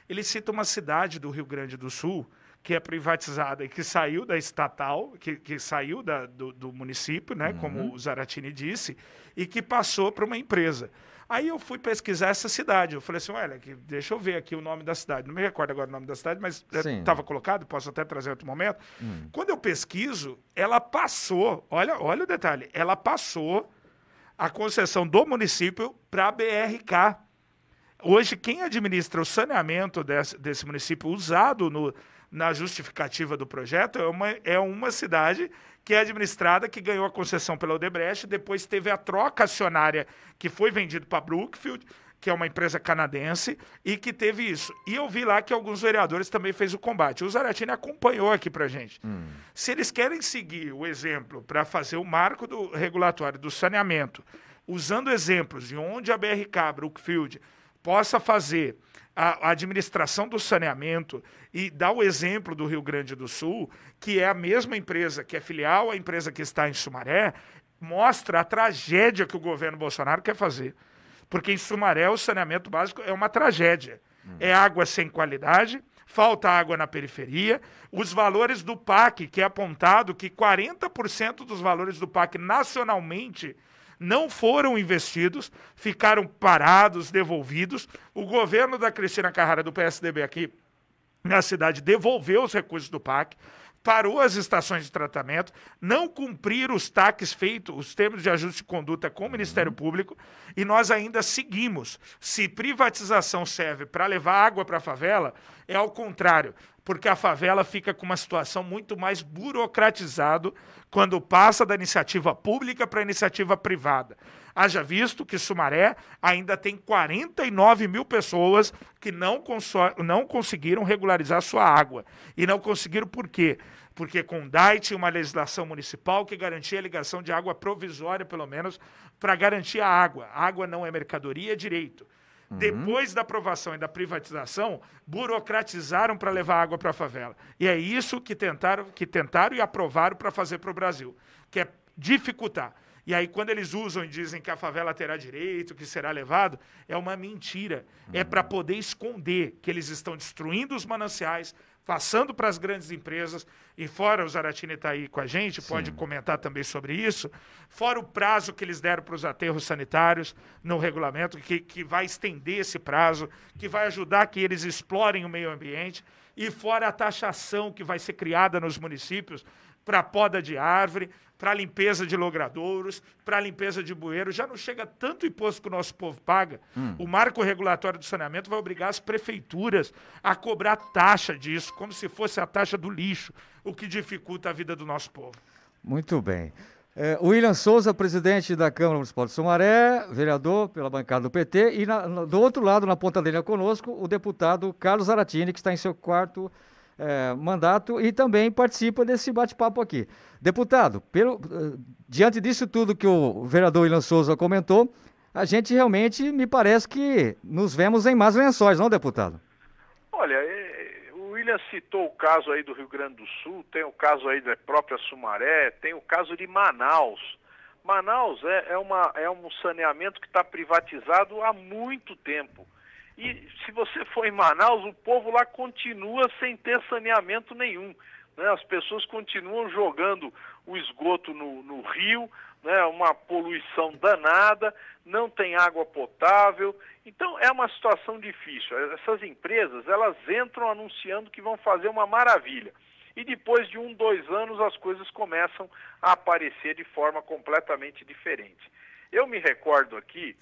ele cita uma cidade do Rio Grande do Sul, que é privatizada e que saiu da estatal, que, que saiu da, do, do, município, né, uhum. como o Zaratini disse, e que passou para uma empresa. Aí eu fui pesquisar essa cidade. Eu falei assim, olha, que, deixa eu ver aqui o nome da cidade. Não me recordo agora o nome da cidade, mas estava é, colocado, posso até trazer outro momento. Hum. Quando eu pesquiso, ela passou, olha, olha o detalhe, ela passou a concessão do município para a BRK. Hoje, quem administra o saneamento desse, desse município usado no, na justificativa do projeto, é uma, é uma cidade que é administrada, que ganhou a concessão pela Odebrecht, depois teve a troca acionária que foi vendido para Brookfield, que é uma empresa canadense, e que teve isso. E eu vi lá que alguns vereadores também fez o combate. O Zaratini acompanhou aqui para gente. Hum. Se eles querem seguir o exemplo para fazer o marco do regulatório do saneamento, usando exemplos de onde a BRK, Brookfield, possa fazer a, administração do saneamento e dá o exemplo do Rio Grande do Sul, que é a mesma empresa que é filial à empresa que está em Sumaré, mostra a tragédia que o governo Bolsonaro quer fazer. Porque em Sumaré o saneamento básico é uma tragédia. Hum. É água sem qualidade, falta água na periferia. Os valores do PAC, que é apontado que 40% dos valores do PAC nacionalmente não foram investidos, ficaram parados, devolvidos. O governo da Cristina Carrara, do PSDB aqui na cidade, devolveu os recursos do PAC parou as estações de tratamento, não cumpriram os taques feitos, os termos de ajuste de conduta com o Ministério uhum. Público, e nós ainda seguimos. Se privatização serve para levar água para a favela, é ao contrário porque a favela fica com uma situação muito mais burocratizada quando passa da iniciativa pública para a iniciativa privada. Haja visto que Sumaré ainda tem 49 mil pessoas que não, não conseguiram regularizar sua água. E não conseguiram por quê? Porque Condai tinha uma legislação municipal que garantia a ligação de água provisória, pelo menos, para garantir a água. A água não é mercadoria, é direito. Uhum. Depois da aprovação e da privatização, burocratizaram para levar água para a favela. E é isso que tentaram, que tentaram e aprovaram para fazer para o Brasil, que é dificultar. E aí, quando eles usam e dizem que a favela terá direito, que será levado, é uma mentira. É uhum. É para poder esconder que eles estão destruindo os mananciais, passando para as grandes empresas, e fora o Zaratini está aí com a gente, Sim. pode comentar também sobre isso, fora o prazo que eles deram para os aterros sanitários no regulamento, que, que vai estender esse prazo, que vai ajudar que eles explorem o meio ambiente, e fora a taxação que vai ser criada nos municípios para poda de árvore, para limpeza de logradouros, para limpeza de bueiros. Já não chega tanto imposto que o nosso povo paga. Hum. O marco regulatório do saneamento vai obrigar as prefeituras a cobrar taxa disso, como se fosse a taxa do lixo, o que dificulta a vida do nosso povo. Muito bem. É, William Souza, presidente da Câmara Municipal de Sumaré, vereador pela bancada do PT, e na, na, do outro lado, na ponta dele conosco, o deputado Carlos Aratini, que está em seu quarto é, mandato e também participa desse bate-papo aqui. Deputado, pelo, eh, diante disso tudo que o vereador Ilan Souza comentou, a gente realmente, me parece que nos vemos em mais lençóis, não, deputado? Olha, é, o William citou o caso aí do Rio Grande do Sul, tem o caso aí da própria Sumaré, tem o caso de Manaus. Manaus é, é, uma, é um saneamento que está privatizado há muito tempo. E se você for em Manaus, o povo lá continua sem ter saneamento nenhum. Né? As pessoas continuam jogando o esgoto no, no rio, né? uma poluição danada, não tem água potável. Então é uma situação difícil. Essas empresas, elas entram anunciando que vão fazer uma maravilha e depois de um, dois anos as coisas começam a aparecer de forma completamente diferente. Eu me recordo aqui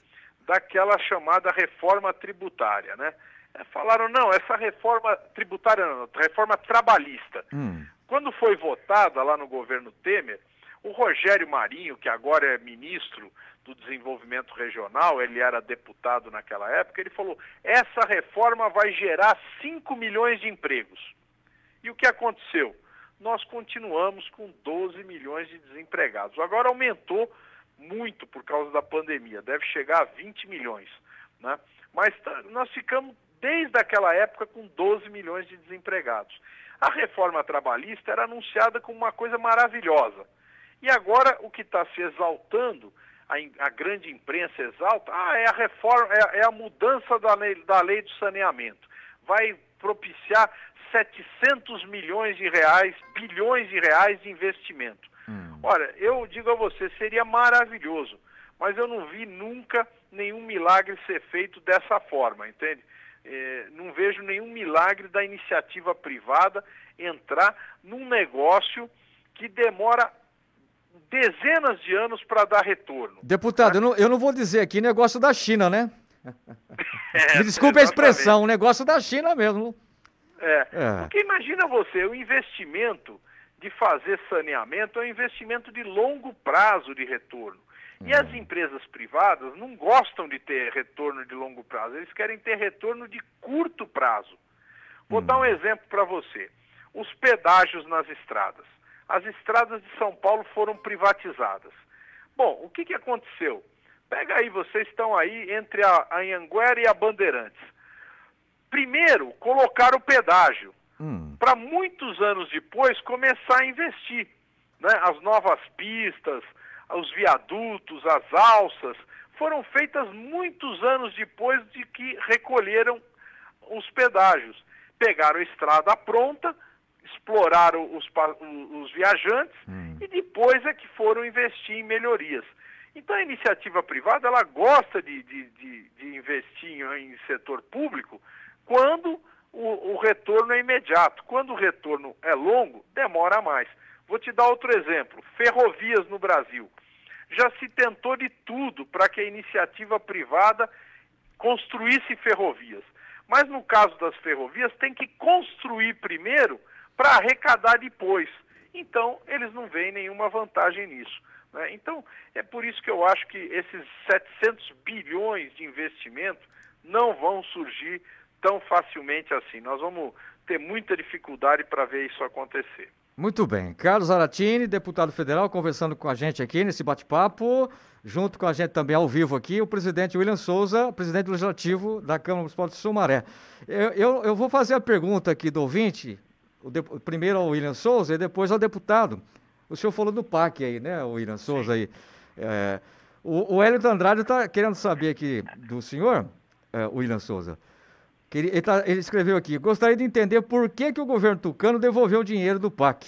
daquela chamada reforma tributária, né? É, falaram, não, essa reforma tributária não, reforma trabalhista. Hum. Quando foi votada lá no governo Temer, o Rogério Marinho, que agora é ministro do Desenvolvimento Regional, ele era deputado naquela época, ele falou, essa reforma vai gerar 5 milhões de empregos. E o que aconteceu? Nós continuamos com 12 milhões de desempregados. Agora aumentou muito por causa da pandemia, deve chegar a 20 milhões. Né? Mas tá, nós ficamos desde aquela época com 12 milhões de desempregados. A reforma trabalhista era anunciada como uma coisa maravilhosa. E agora o que está se exaltando, a, a, grande imprensa exalta, ah, é a reforma, é, é a mudança da lei, da lei do saneamento. Vai propiciar 700 milhões de reais, bilhões de reais de investimento. Olha, eu digo a você, seria maravilhoso, mas eu não vi nunca nenhum milagre ser feito dessa forma, entende? É, não vejo nenhum milagre da iniciativa privada entrar num negócio que demora dezenas de anos para dar retorno. Deputado, eu, não, eu não vou dizer aqui negócio da China, né? É, Me desculpe a expressão, negócio da China mesmo. É, é. Porque imagina você, o investimento de fazer saneamento é um investimento de longo prazo de retorno. E as uhum. empresas privadas não gostam de ter retorno de longo prazo, eles querem ter retorno de curto prazo. Vou uhum. dar um exemplo para você: os pedágios nas estradas. As estradas de São Paulo foram privatizadas. Bom, o que, que aconteceu? Pega aí, vocês estão aí entre a, Anhanguera e a Bandeirantes. Primeiro, colocaram o pedágio hum. para muitos anos depois começar a investir. Né? As novas pistas, os viadutos, as alças, foram feitas muitos anos depois de que recolheram os pedágios. Pegaram a estrada pronta, exploraram os, os viajantes hum. e depois é que foram investir em melhorias. Então a iniciativa privada ela gosta de, de, de, de investir em setor público quando o, o retorno é imediato. Quando o retorno é longo, demora mais. Vou te dar outro exemplo: ferrovias no Brasil. Já se tentou de tudo para que a iniciativa privada construísse ferrovias. Mas no caso das ferrovias, tem que construir primeiro para arrecadar depois. Então, eles não veem nenhuma vantagem nisso. Né? Então, é por isso que eu acho que esses 700 bilhões de investimento não vão surgir tão facilmente assim. Nós vamos ter muita dificuldade para ver isso acontecer. Muito bem. Carlos Aratini, deputado federal, conversando com a gente aqui nesse bate-papo. Junto com a gente também ao vivo aqui, o presidente William Souza, presidente legislativo da Câmara Municipal de Sumaré. Eu, eu, eu vou fazer a pergunta aqui do ouvinte, de, primeiro ao William Souza e depois ao deputado. O senhor falou do PAC aí, né, o William Souza aí. É, o, o Hélio Andrade está querendo saber aqui do senhor, é, William Souza. Ele, tá, ele, escreveu aqui: gostaria de entender por que, que o governo tucano devolveu o dinheiro do PAC.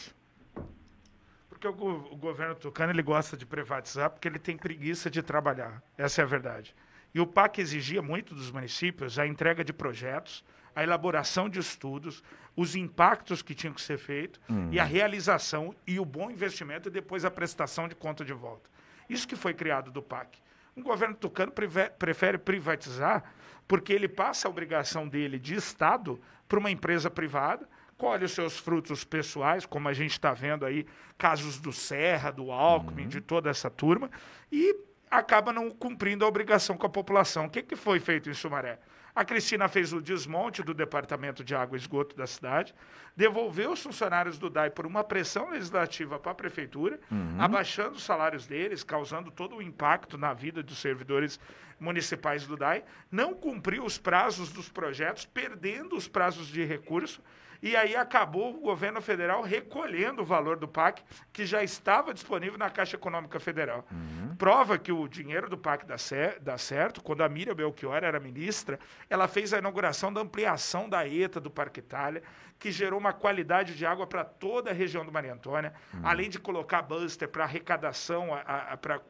Porque o, o, governo tucano ele gosta de privatizar porque ele tem preguiça de trabalhar. Essa é a verdade. E o PAC exigia muito dos municípios a entrega de projetos, a elaboração de estudos, os impactos que tinham que ser feitos e a uhum. realização e o bom investimento e depois a prestação de conta de volta. Isso que foi criado do PAC. O governo tucano prefere privatizar porque ele passa a obrigação dele de Estado para uma empresa privada, colhe os seus frutos pessoais, como a gente está vendo aí, casos do Serra, do Alckmin, uhum. de toda essa turma, e acaba não cumprindo a obrigação com a população. O que, que foi feito em Sumaré? A Cristina fez o desmonte do Departamento de Água e Esgoto da cidade, devolveu os funcionários do DAI por uma pressão legislativa para a prefeitura, uhum. abaixando os salários deles, causando todo o impacto na vida dos servidores municipais do DAI, não cumpriu os prazos dos projetos, perdendo os prazos de recurso. E aí acabou o governo federal recolhendo o valor do PAC, que já estava disponível na Caixa Econômica Federal. Uhum. Prova que o dinheiro do PAC dá, cer dá certo. Quando a Miriam Belchior era ministra, ela fez a inauguração da ampliação da ETA do Parque Itália, que gerou uma qualidade de água para toda a região do Maria Antônia, uhum. além de colocar buster para arrecadação,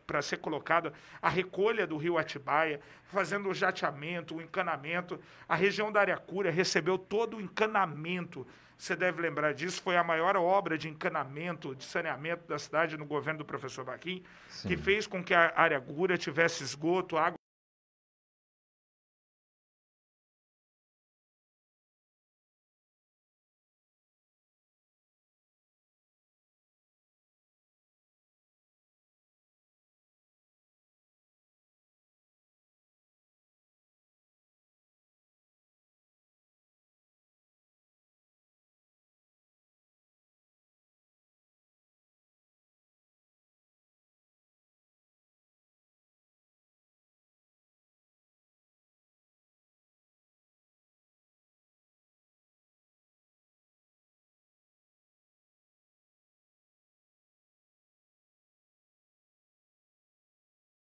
para ser colocado a recolha do rio Atibaia, fazendo o jateamento, o encanamento. A região da Areacura recebeu todo o encanamento você deve lembrar disso, foi a maior obra de encanamento, de saneamento da cidade no governo do professor Baquim, Sim. que fez com que a área Gura tivesse esgoto, água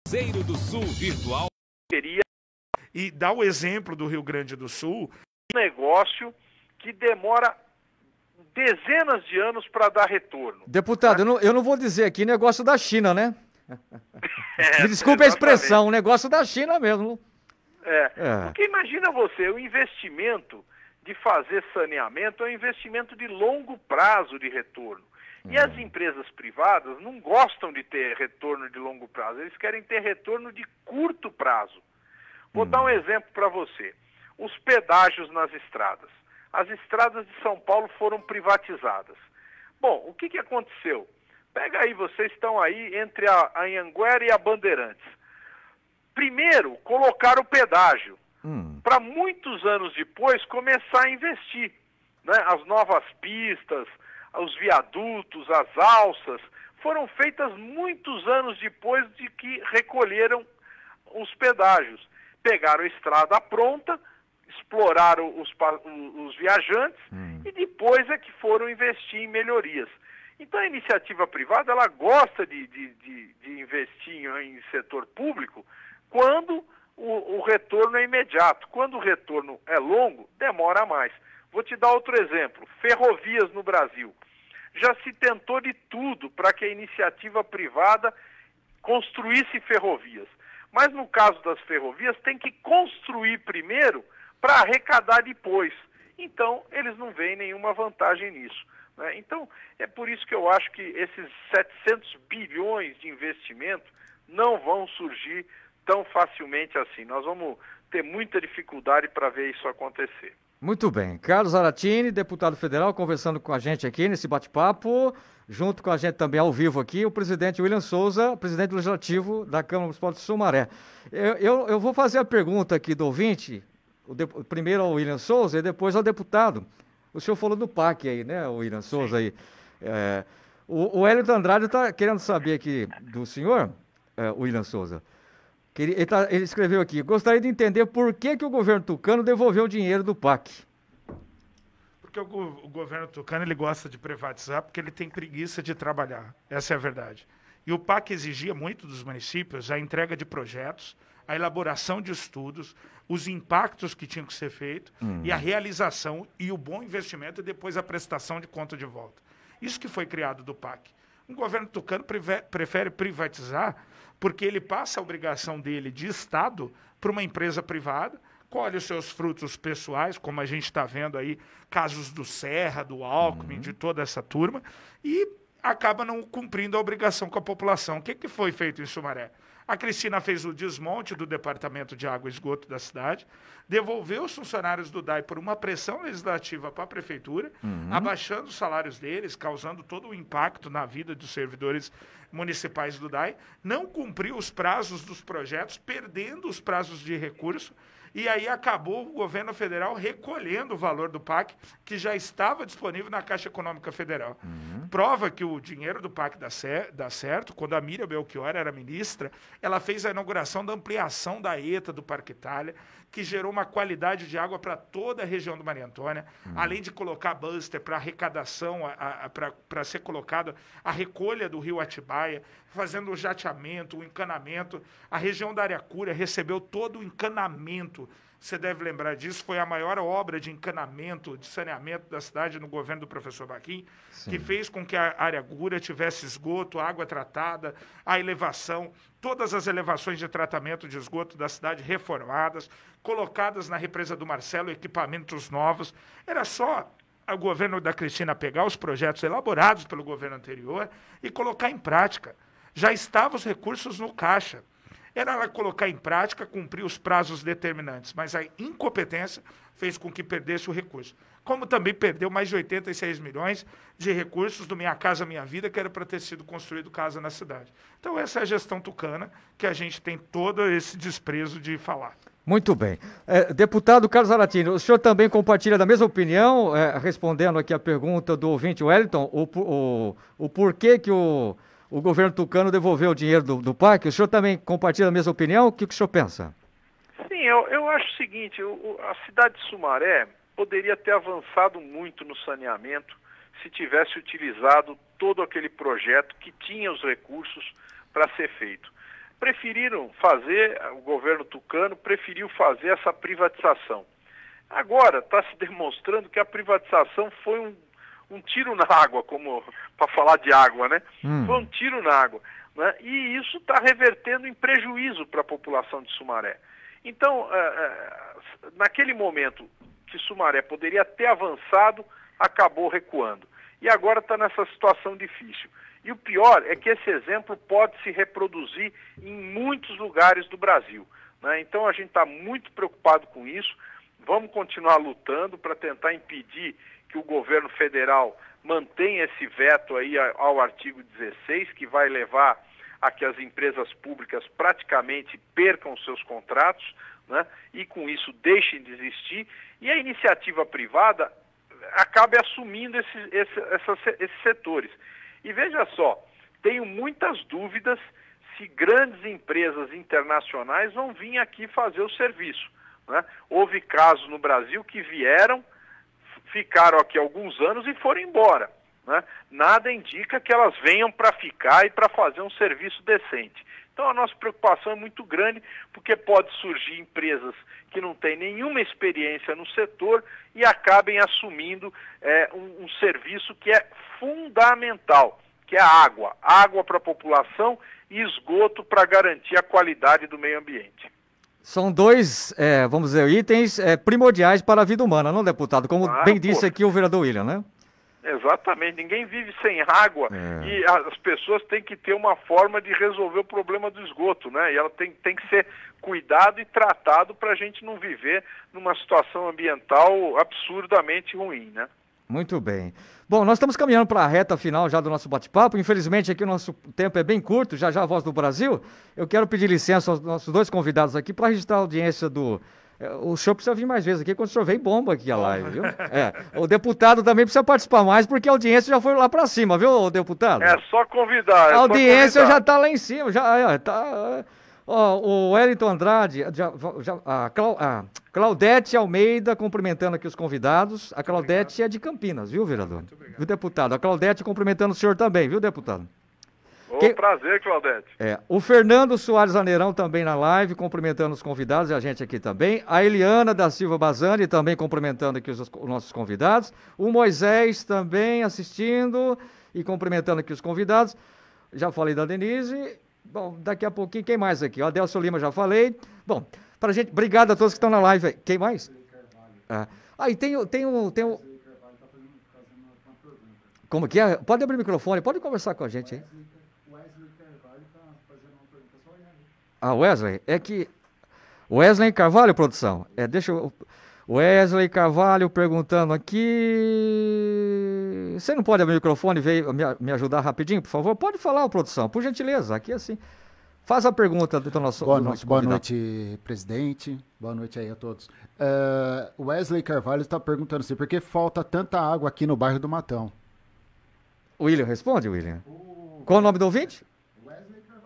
Cruzeiro do Sul virtual. E dá o exemplo do Rio Grande do Sul. Um negócio que demora dezenas de anos para dar retorno. Deputado, eu não, eu não, vou dizer aqui negócio da China, né? É, Me desculpe a expressão, negócio da China mesmo. É, é. Porque imagina você, o investimento de fazer saneamento é um investimento de longo prazo de retorno. E as empresas privadas não gostam de ter retorno de longo prazo, eles querem ter retorno de curto prazo. Vou hum. dar um exemplo para você. Os pedágios nas estradas. As estradas de São Paulo foram privatizadas. Bom, o que, que aconteceu? Pega aí, vocês estão aí entre a, a Anhanguera e a Bandeirantes. Primeiro, colocar o pedágio. Hum. Para muitos anos depois, começar a investir. Né? As novas pistas, os viadutos, as alças, foram feitas muitos anos depois de que recolheram os pedágios. Pegaram a estrada pronta, exploraram os, os viajantes hum. e depois é que foram investir em melhorias. Então a iniciativa privada ela gosta de, de, de, de investir em setor público quando o, o retorno é imediato. Quando o retorno é longo, demora mais. Vou te dar outro exemplo: ferrovias no Brasil. Já se tentou de tudo para que a iniciativa privada construísse ferrovias. Mas no caso das ferrovias, tem que construir primeiro para arrecadar depois. Então, eles não veem nenhuma vantagem nisso. Né? Então, é por isso que eu acho que esses 700 bilhões de investimento não vão surgir tão facilmente assim. Nós vamos ter muita dificuldade para ver isso acontecer. Muito bem. Carlos Aratini, deputado federal, conversando com a gente aqui nesse bate-papo. Junto com a gente também ao vivo aqui, o presidente William Souza, presidente legislativo da Câmara Municipal de Sumaré. Eu, eu, eu vou fazer a pergunta aqui do ouvinte, de, primeiro ao William Souza e depois ao deputado. O senhor falou do PAC aí, né, William Souza aí. É, o, o Hélio Andrade está querendo saber aqui do senhor, é, William Souza. Ele, tá, ele, escreveu aqui: gostaria de entender por que, que o governo tucano devolveu o dinheiro do PAC. Porque o, o, governo tucano ele gosta de privatizar porque ele tem preguiça de trabalhar. Essa é a verdade. E o PAC exigia muito dos municípios a entrega de projetos, a elaboração de estudos, os impactos que tinham que ser feitos hum. e a realização e o bom investimento e depois a prestação de conta de volta. Isso que foi criado do PAC. O governo tucano prefere privatizar porque ele passa a obrigação dele de Estado para uma empresa privada, colhe os seus frutos pessoais, como a gente está vendo aí, casos do Serra, do Alckmin, uhum. de toda essa turma, e acaba não cumprindo a obrigação com a população. O que, que foi feito em Sumaré? A Cristina fez o desmonte do Departamento de Água e Esgoto da cidade, devolveu os funcionários do DAI por uma pressão legislativa para a prefeitura, uhum. abaixando os salários deles, causando todo o impacto na vida dos servidores municipais do DAI, não cumpriu os prazos dos projetos, perdendo os prazos de recurso e aí acabou o governo federal recolhendo o valor do PAC, que já estava disponível na Caixa Econômica Federal. Uhum. Prova que o dinheiro do PAC dá, cer dá certo. Quando a Miriam Belchior era ministra, ela fez a inauguração da ampliação da ETA do Parque Itália, que gerou uma qualidade de água para toda a região do Maria Antônia, hum. além de colocar buster para arrecadação, para ser colocado a recolha do rio Atibaia, fazendo o jateamento, o encanamento. A região da Aracura recebeu todo o encanamento. Você deve lembrar disso, foi a maior obra de encanamento, de saneamento da cidade no governo do professor Baquim, que fez com que a Aracura tivesse esgoto, água tratada, a elevação, todas as elevações de tratamento de esgoto da cidade reformadas colocadas na represa do Marcelo, equipamentos novos. Era só o governo da Cristina pegar os projetos elaborados pelo governo anterior e colocar em prática. Já estavam os recursos no caixa. Era ela colocar em prática, cumprir os prazos determinantes, mas a incompetência fez com que perdesse o recurso. Como também perdeu mais de 86 milhões de recursos do Minha Casa Minha Vida, que era para ter sido construído casa na cidade. Então, essa é a gestão tucana que a gente tem todo esse desprezo de falar. Muito bem. É, deputado Carlos Aratino, o senhor também compartilha da mesma opinião, é, respondendo aqui a pergunta do ouvinte Wellington, o, o, o porquê que o, o governo tucano devolveu o dinheiro do, do PAC? O senhor também compartilha a mesma opinião? O que, que o senhor pensa? Sim, eu, eu acho o seguinte, o, a cidade de Sumaré poderia ter avançado muito no saneamento se tivesse utilizado todo aquele projeto que tinha os recursos para ser feito preferiram fazer, o governo tucano preferiu fazer essa privatização. Agora está se demonstrando que a privatização foi um, um tiro na água, como para falar de água, né? Hum. Foi um tiro na água. Né? E isso está revertendo em prejuízo para a população de Sumaré. Então, uh, uh, naquele momento que Sumaré poderia ter avançado, acabou recuando. E agora está nessa situação difícil. E o pior é que esse exemplo pode se reproduzir em muitos lugares do Brasil. Né? Então a gente está muito preocupado com isso. Vamos continuar lutando para tentar impedir que o governo federal mantenha esse veto aí ao artigo 16, que vai levar a que as empresas públicas praticamente percam seus contratos né? e com isso deixem de existir. E a iniciativa privada acabe assumindo esses, esses, esses setores. E veja só, tenho muitas dúvidas se grandes empresas internacionais vão vir aqui fazer o serviço. Né? Houve casos no Brasil que vieram, ficaram aqui alguns anos e foram embora. Né? Nada indica que elas venham para ficar e para fazer um serviço decente. Então a nossa preocupação é muito grande, porque pode surgir empresas que não têm nenhuma experiência no setor e acabem assumindo é, um, um serviço que é fundamental, que é a água. Água para a população e esgoto para garantir a qualidade do meio ambiente. São dois, é, vamos dizer, itens é, primordiais para a vida humana, não, deputado? Como ah, bem disse aqui o vereador William, né? Exatamente, ninguém vive sem água é. e as pessoas têm que ter uma forma de resolver o problema do esgoto, né? E ela tem, tem que ser cuidado e tratado para a gente não viver numa situação ambiental absurdamente ruim, né? Muito bem. Bom, nós estamos caminhando para a reta final já do nosso bate-papo. Infelizmente, aqui o nosso tempo é bem curto, já já a voz do Brasil. Eu quero pedir licença aos nossos dois convidados aqui para registrar a audiência do é, o senhor precisa vir mais vezes aqui, quando o senhor vem, bomba aqui a live, viu? É. O deputado também precisa participar mais, porque a audiência já foi lá para cima, viu, deputado? É só convidar. É a audiência convidar. já tá lá em cima, já é, tá... É. Ó, o Wellington Andrade, já, já, a, Clau, a, Claudete Almeida cumprimentando aqui os convidados. A Claudete é de Campinas, viu, vereador? Muito obrigado. Viu, deputado? A Claudete cumprimentando o senhor também, viu, deputado? Oh, que... Prazer, Claudete. É, o Fernando Soares Aneirão também na live, cumprimentando os convidados e a gente aqui também. A Eliana da Silva Bazani também cumprimentando aqui os, os nossos convidados. O Moisés também assistindo e cumprimentando aqui os convidados. Já falei da Denise. Bom, daqui a pouquinho, quem mais aqui? O Adelso Lima já falei. Bom, pra gente, obrigado a todos que estão na live. Quem mais? Ah, aí ah, tem, tem um. Tem um... Como que é? Pode abrir o microfone, pode conversar com a gente aí. Ah, Wesley, é que. Wesley Carvalho, produção. É, deixa eu. Wesley Carvalho perguntando aqui. Você não pode abrir o microfone veio me ajudar rapidinho, por favor? Pode falar, produção, por gentileza. Aqui assim. Faz a pergunta do nosso. Boa, nosso noite, boa noite, presidente. Boa noite aí a todos. Uh, Wesley Carvalho está perguntando assim: por que falta tanta água aqui no bairro do Matão? William, responde, William. Qual o nome do ouvinte?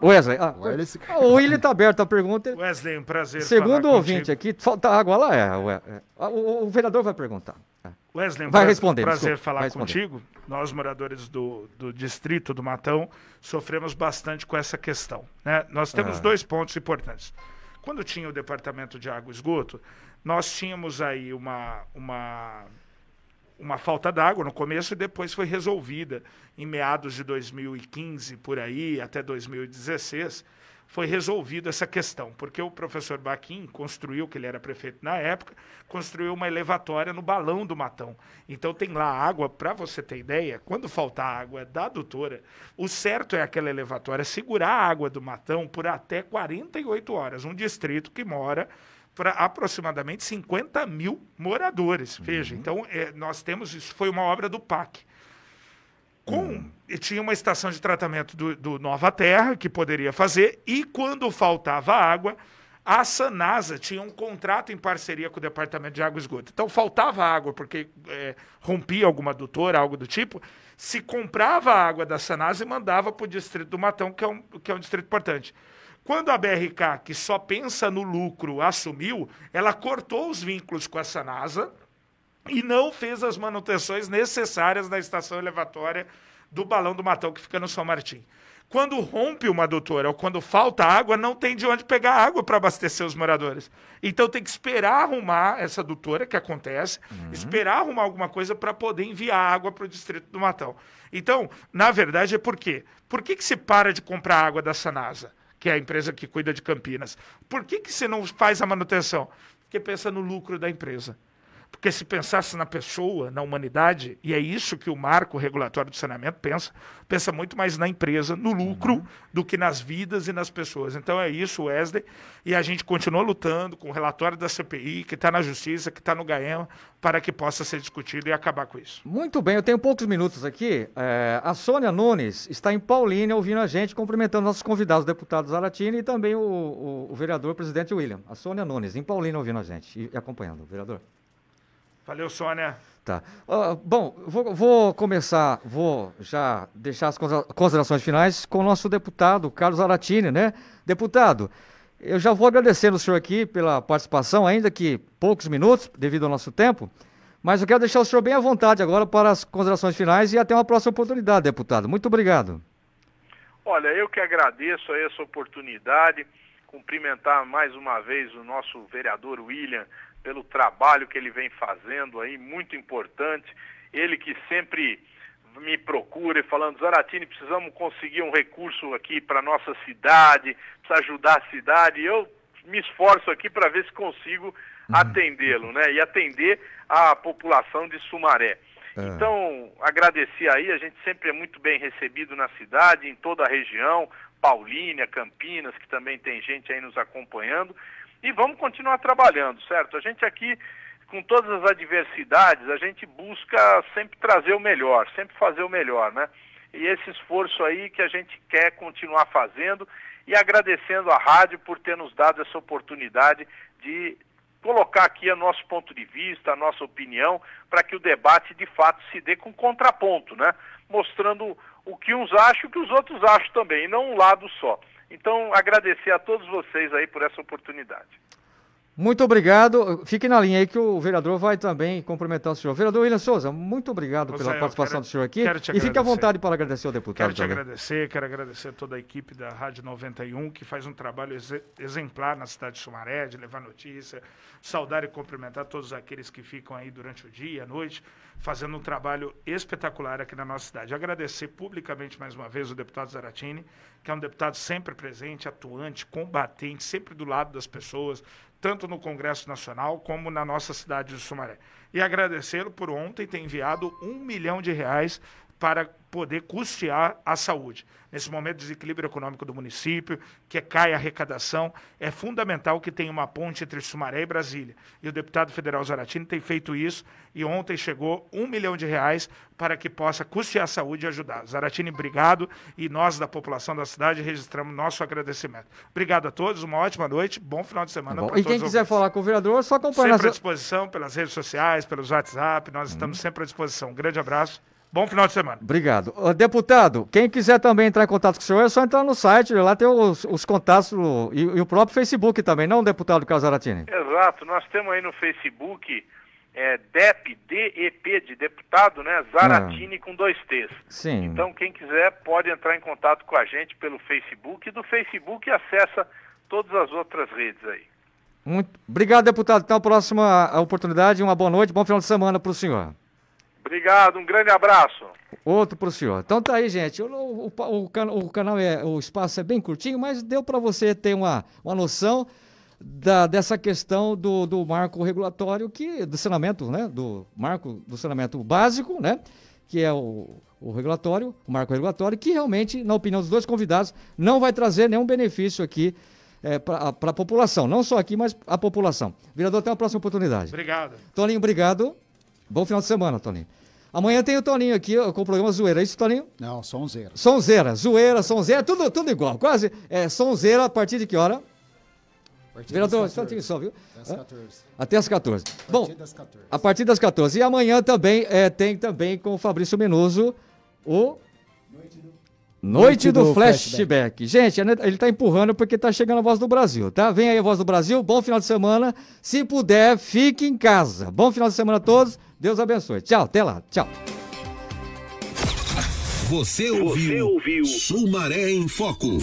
Wesley. Ah, Wesley. O William tá aberto a pergunta. Wesley, um prazer. Segundo o ouvinte contigo. aqui, falta água lá. É, é. Ah, o, o, vereador vai perguntar. É. Wesley, vai responder, prazer desculpa, falar responder. contigo. Nós, moradores do, do distrito do Matão, sofremos bastante com essa questão. Né? Nós temos é. dois pontos importantes. Quando tinha o departamento de água e esgoto, nós tínhamos aí uma, uma uma falta d'água no começo e depois foi resolvida em meados de 2015 por aí até 2016 foi resolvida essa questão porque o professor Baquim construiu que ele era prefeito na época construiu uma elevatória no balão do Matão então tem lá água para você ter ideia quando faltar água é da adutora o certo é aquela elevatória segurar a água do Matão por até 48 horas um distrito que mora para aproximadamente 50 mil moradores. Uhum. Veja, então é, nós temos, isso foi uma obra do PAC. Com, uhum. Tinha uma estação de tratamento do, do, Nova Terra que poderia fazer, e quando faltava água, a Sanasa tinha um contrato em parceria com o Departamento de Água e Esgoto. Então faltava água, porque é, rompia alguma adutora, algo do tipo, se comprava a água da Sanasa e mandava para o distrito do Matão, que é um, que é um distrito importante. Quando a BRK, que só pensa no lucro, assumiu, ela cortou os vínculos com a Sanasa e não fez as manutenções necessárias na estação elevatória do balão do Matão que fica no São Martim. Quando rompe uma doutora ou quando falta água, não tem de onde pegar água para abastecer os moradores. Então tem que esperar arrumar essa doutora, que acontece, uhum. esperar arrumar alguma coisa para poder enviar água para o distrito do Matão. Então, na verdade, é por quê? Por que, que se para de comprar água da Sanasa? que é a empresa que cuida de Campinas. Por que, que você não faz a manutenção? Porque pensa no lucro da empresa. Porque se pensasse na pessoa, na humanidade, e é isso que o marco regulatório do saneamento pensa, pensa muito mais na empresa, no lucro, uhum. do que nas vidas e nas pessoas. Então é isso, Wesley, e a gente continua lutando com o relatório da CPI, que está na Justiça, que está no GAEMA, para que possa ser discutido e acabar com isso. Muito bem, eu tenho poucos minutos aqui. É, a Sônia Nunes está em Paulínia ouvindo a gente, cumprimentando nossos convidados, o deputado Zaratini e também o, o, o vereador o presidente William. A Sônia Nunes, em Paulínia ouvindo a gente e acompanhando, vereador. Valeu, Sônia. Tá. Uh, bom, vou, vou, começar, vou já deixar as considerações finais com o nosso deputado, Carlos Aratini, né? Deputado, eu já vou agradecendo o senhor aqui pela participação, ainda que poucos minutos, devido ao nosso tempo, mas eu quero deixar o senhor bem à vontade agora para as considerações finais e até uma próxima oportunidade, deputado. Muito obrigado. Olha, eu que agradeço essa oportunidade, cumprimentar mais uma vez o nosso vereador William pelo trabalho que ele vem fazendo aí, muito importante. Ele que sempre me procura e falando, Zaratini, precisamos conseguir um recurso aqui para nossa cidade, precisa ajudar a cidade. E eu me esforço aqui para ver se consigo uhum. atendê-lo, né? E atender a população de Sumaré. É. Então, agradecer aí, a gente sempre é muito bem recebido na cidade, em toda a região, Paulínia, Campinas, que também tem gente aí nos acompanhando. E vamos continuar trabalhando, certo? A gente aqui, com todas as adversidades, a gente busca sempre trazer o melhor, sempre fazer o melhor, né? E esse esforço aí que a gente quer continuar fazendo e agradecendo à rádio por ter nos dado essa oportunidade de colocar aqui o nosso ponto de vista, a nossa opinião, para que o debate de fato se dê com contraponto, né? Mostrando o que uns acham e o que os outros acham também, e não um lado só. Então, agradecer a todos vocês aí por essa oportunidade. Muito obrigado. Fique na linha aí que o vereador vai também cumprimentar o senhor. Vereador William Souza, muito obrigado José, pela participação quero, do senhor aqui. e agradecer. fique à vontade para agradecer ao deputado. Quero te também. agradecer, quero agradecer toda a equipe da Rádio 91, que faz um trabalho ex exemplar na cidade de Sumaré, de levar notícia. Saudar e cumprimentar todos aqueles que ficam aí durante o dia, a noite, fazendo um trabalho espetacular aqui na nossa cidade. Agradecer publicamente mais uma vez o deputado Zaratini, que é um deputado sempre presente, atuante, combatente, sempre do lado das pessoas, tanto no Congresso Nacional como na nossa cidade de Sumaré. E agradecê-lo por ontem ter enviado um milhão de reais para poder custear a saúde. Nesse momento de desequilíbrio econômico do município, que cai a arrecadação, é fundamental que tenha uma ponte entre Sumaré e Brasília. E o deputado federal Zaratini tem feito isso e ontem chegou um milhão de reais para que possa custear a saúde e ajudar. Zaratini, obrigado e nós da população da cidade registramos nosso agradecimento. Obrigado a todos, uma ótima noite, bom final de semana para E quem quiser falar com o vereador, é só acompanhar. Sempre à disposição pelas redes sociais, pelos WhatsApp, nós estamos uhum. sempre à disposição. Um grande abraço. Bom final de semana. Obrigado. Deputado, quem quiser também entrar em contato com o senhor, é só entrar no site, lá tem os, os contatos e, e, o próprio Facebook também, não, deputado Casaratini? Exato, nós temos aí no Facebook é, DEP, DEP de deputado, né? Zaratini ah. com dois T's. Sim. Então, quem quiser pode entrar em contato com a gente pelo Facebook e do Facebook acessa todas as outras redes aí. Muito obrigado, deputado. Até a próxima oportunidade. Uma boa noite, bom final de semana para o senhor. Obrigado, um grande abraço. Outro para o senhor. Então tá aí, gente. O, o, o, canal é, o espaço é bem curtinho, mas deu para você ter uma, uma noção da, dessa questão do, do marco regulatório que do saneamento, né? Do marco do saneamento básico, né? Que é o, o regulatório, o marco regulatório, que realmente, na opinião dos dois convidados, não vai trazer nenhum benefício aqui é, para a população, não só aqui, mas a população. Vereador, até uma próxima oportunidade. Obrigado. Toninho, obrigado. Bom final de semana, Toninho. Amanhã tem o Toninho aqui com o programa Zoeira. É isso, Toninho? Não, Sonzeira. Sonzeira, Zoeira, Sonzeira, é tudo, tudo igual. Quase. É, Sonzeira a partir de que hora? Partir Vereador, só só, viu? Das 14. Até as 14. A Bom, 14. a partir das 14. E amanhã também é, tem também com o Fabrício Menoso o Noite do, do flashback. flashback. Gente, ele está empurrando porque está chegando a Voz do Brasil, tá? Vem aí a Voz do Brasil, bom final de semana. Se puder, fique em casa. Bom final de semana a todos. Deus abençoe. Tchau, até lá. Tchau. Você ouviu, Você ouviu. Sumaré em Foco.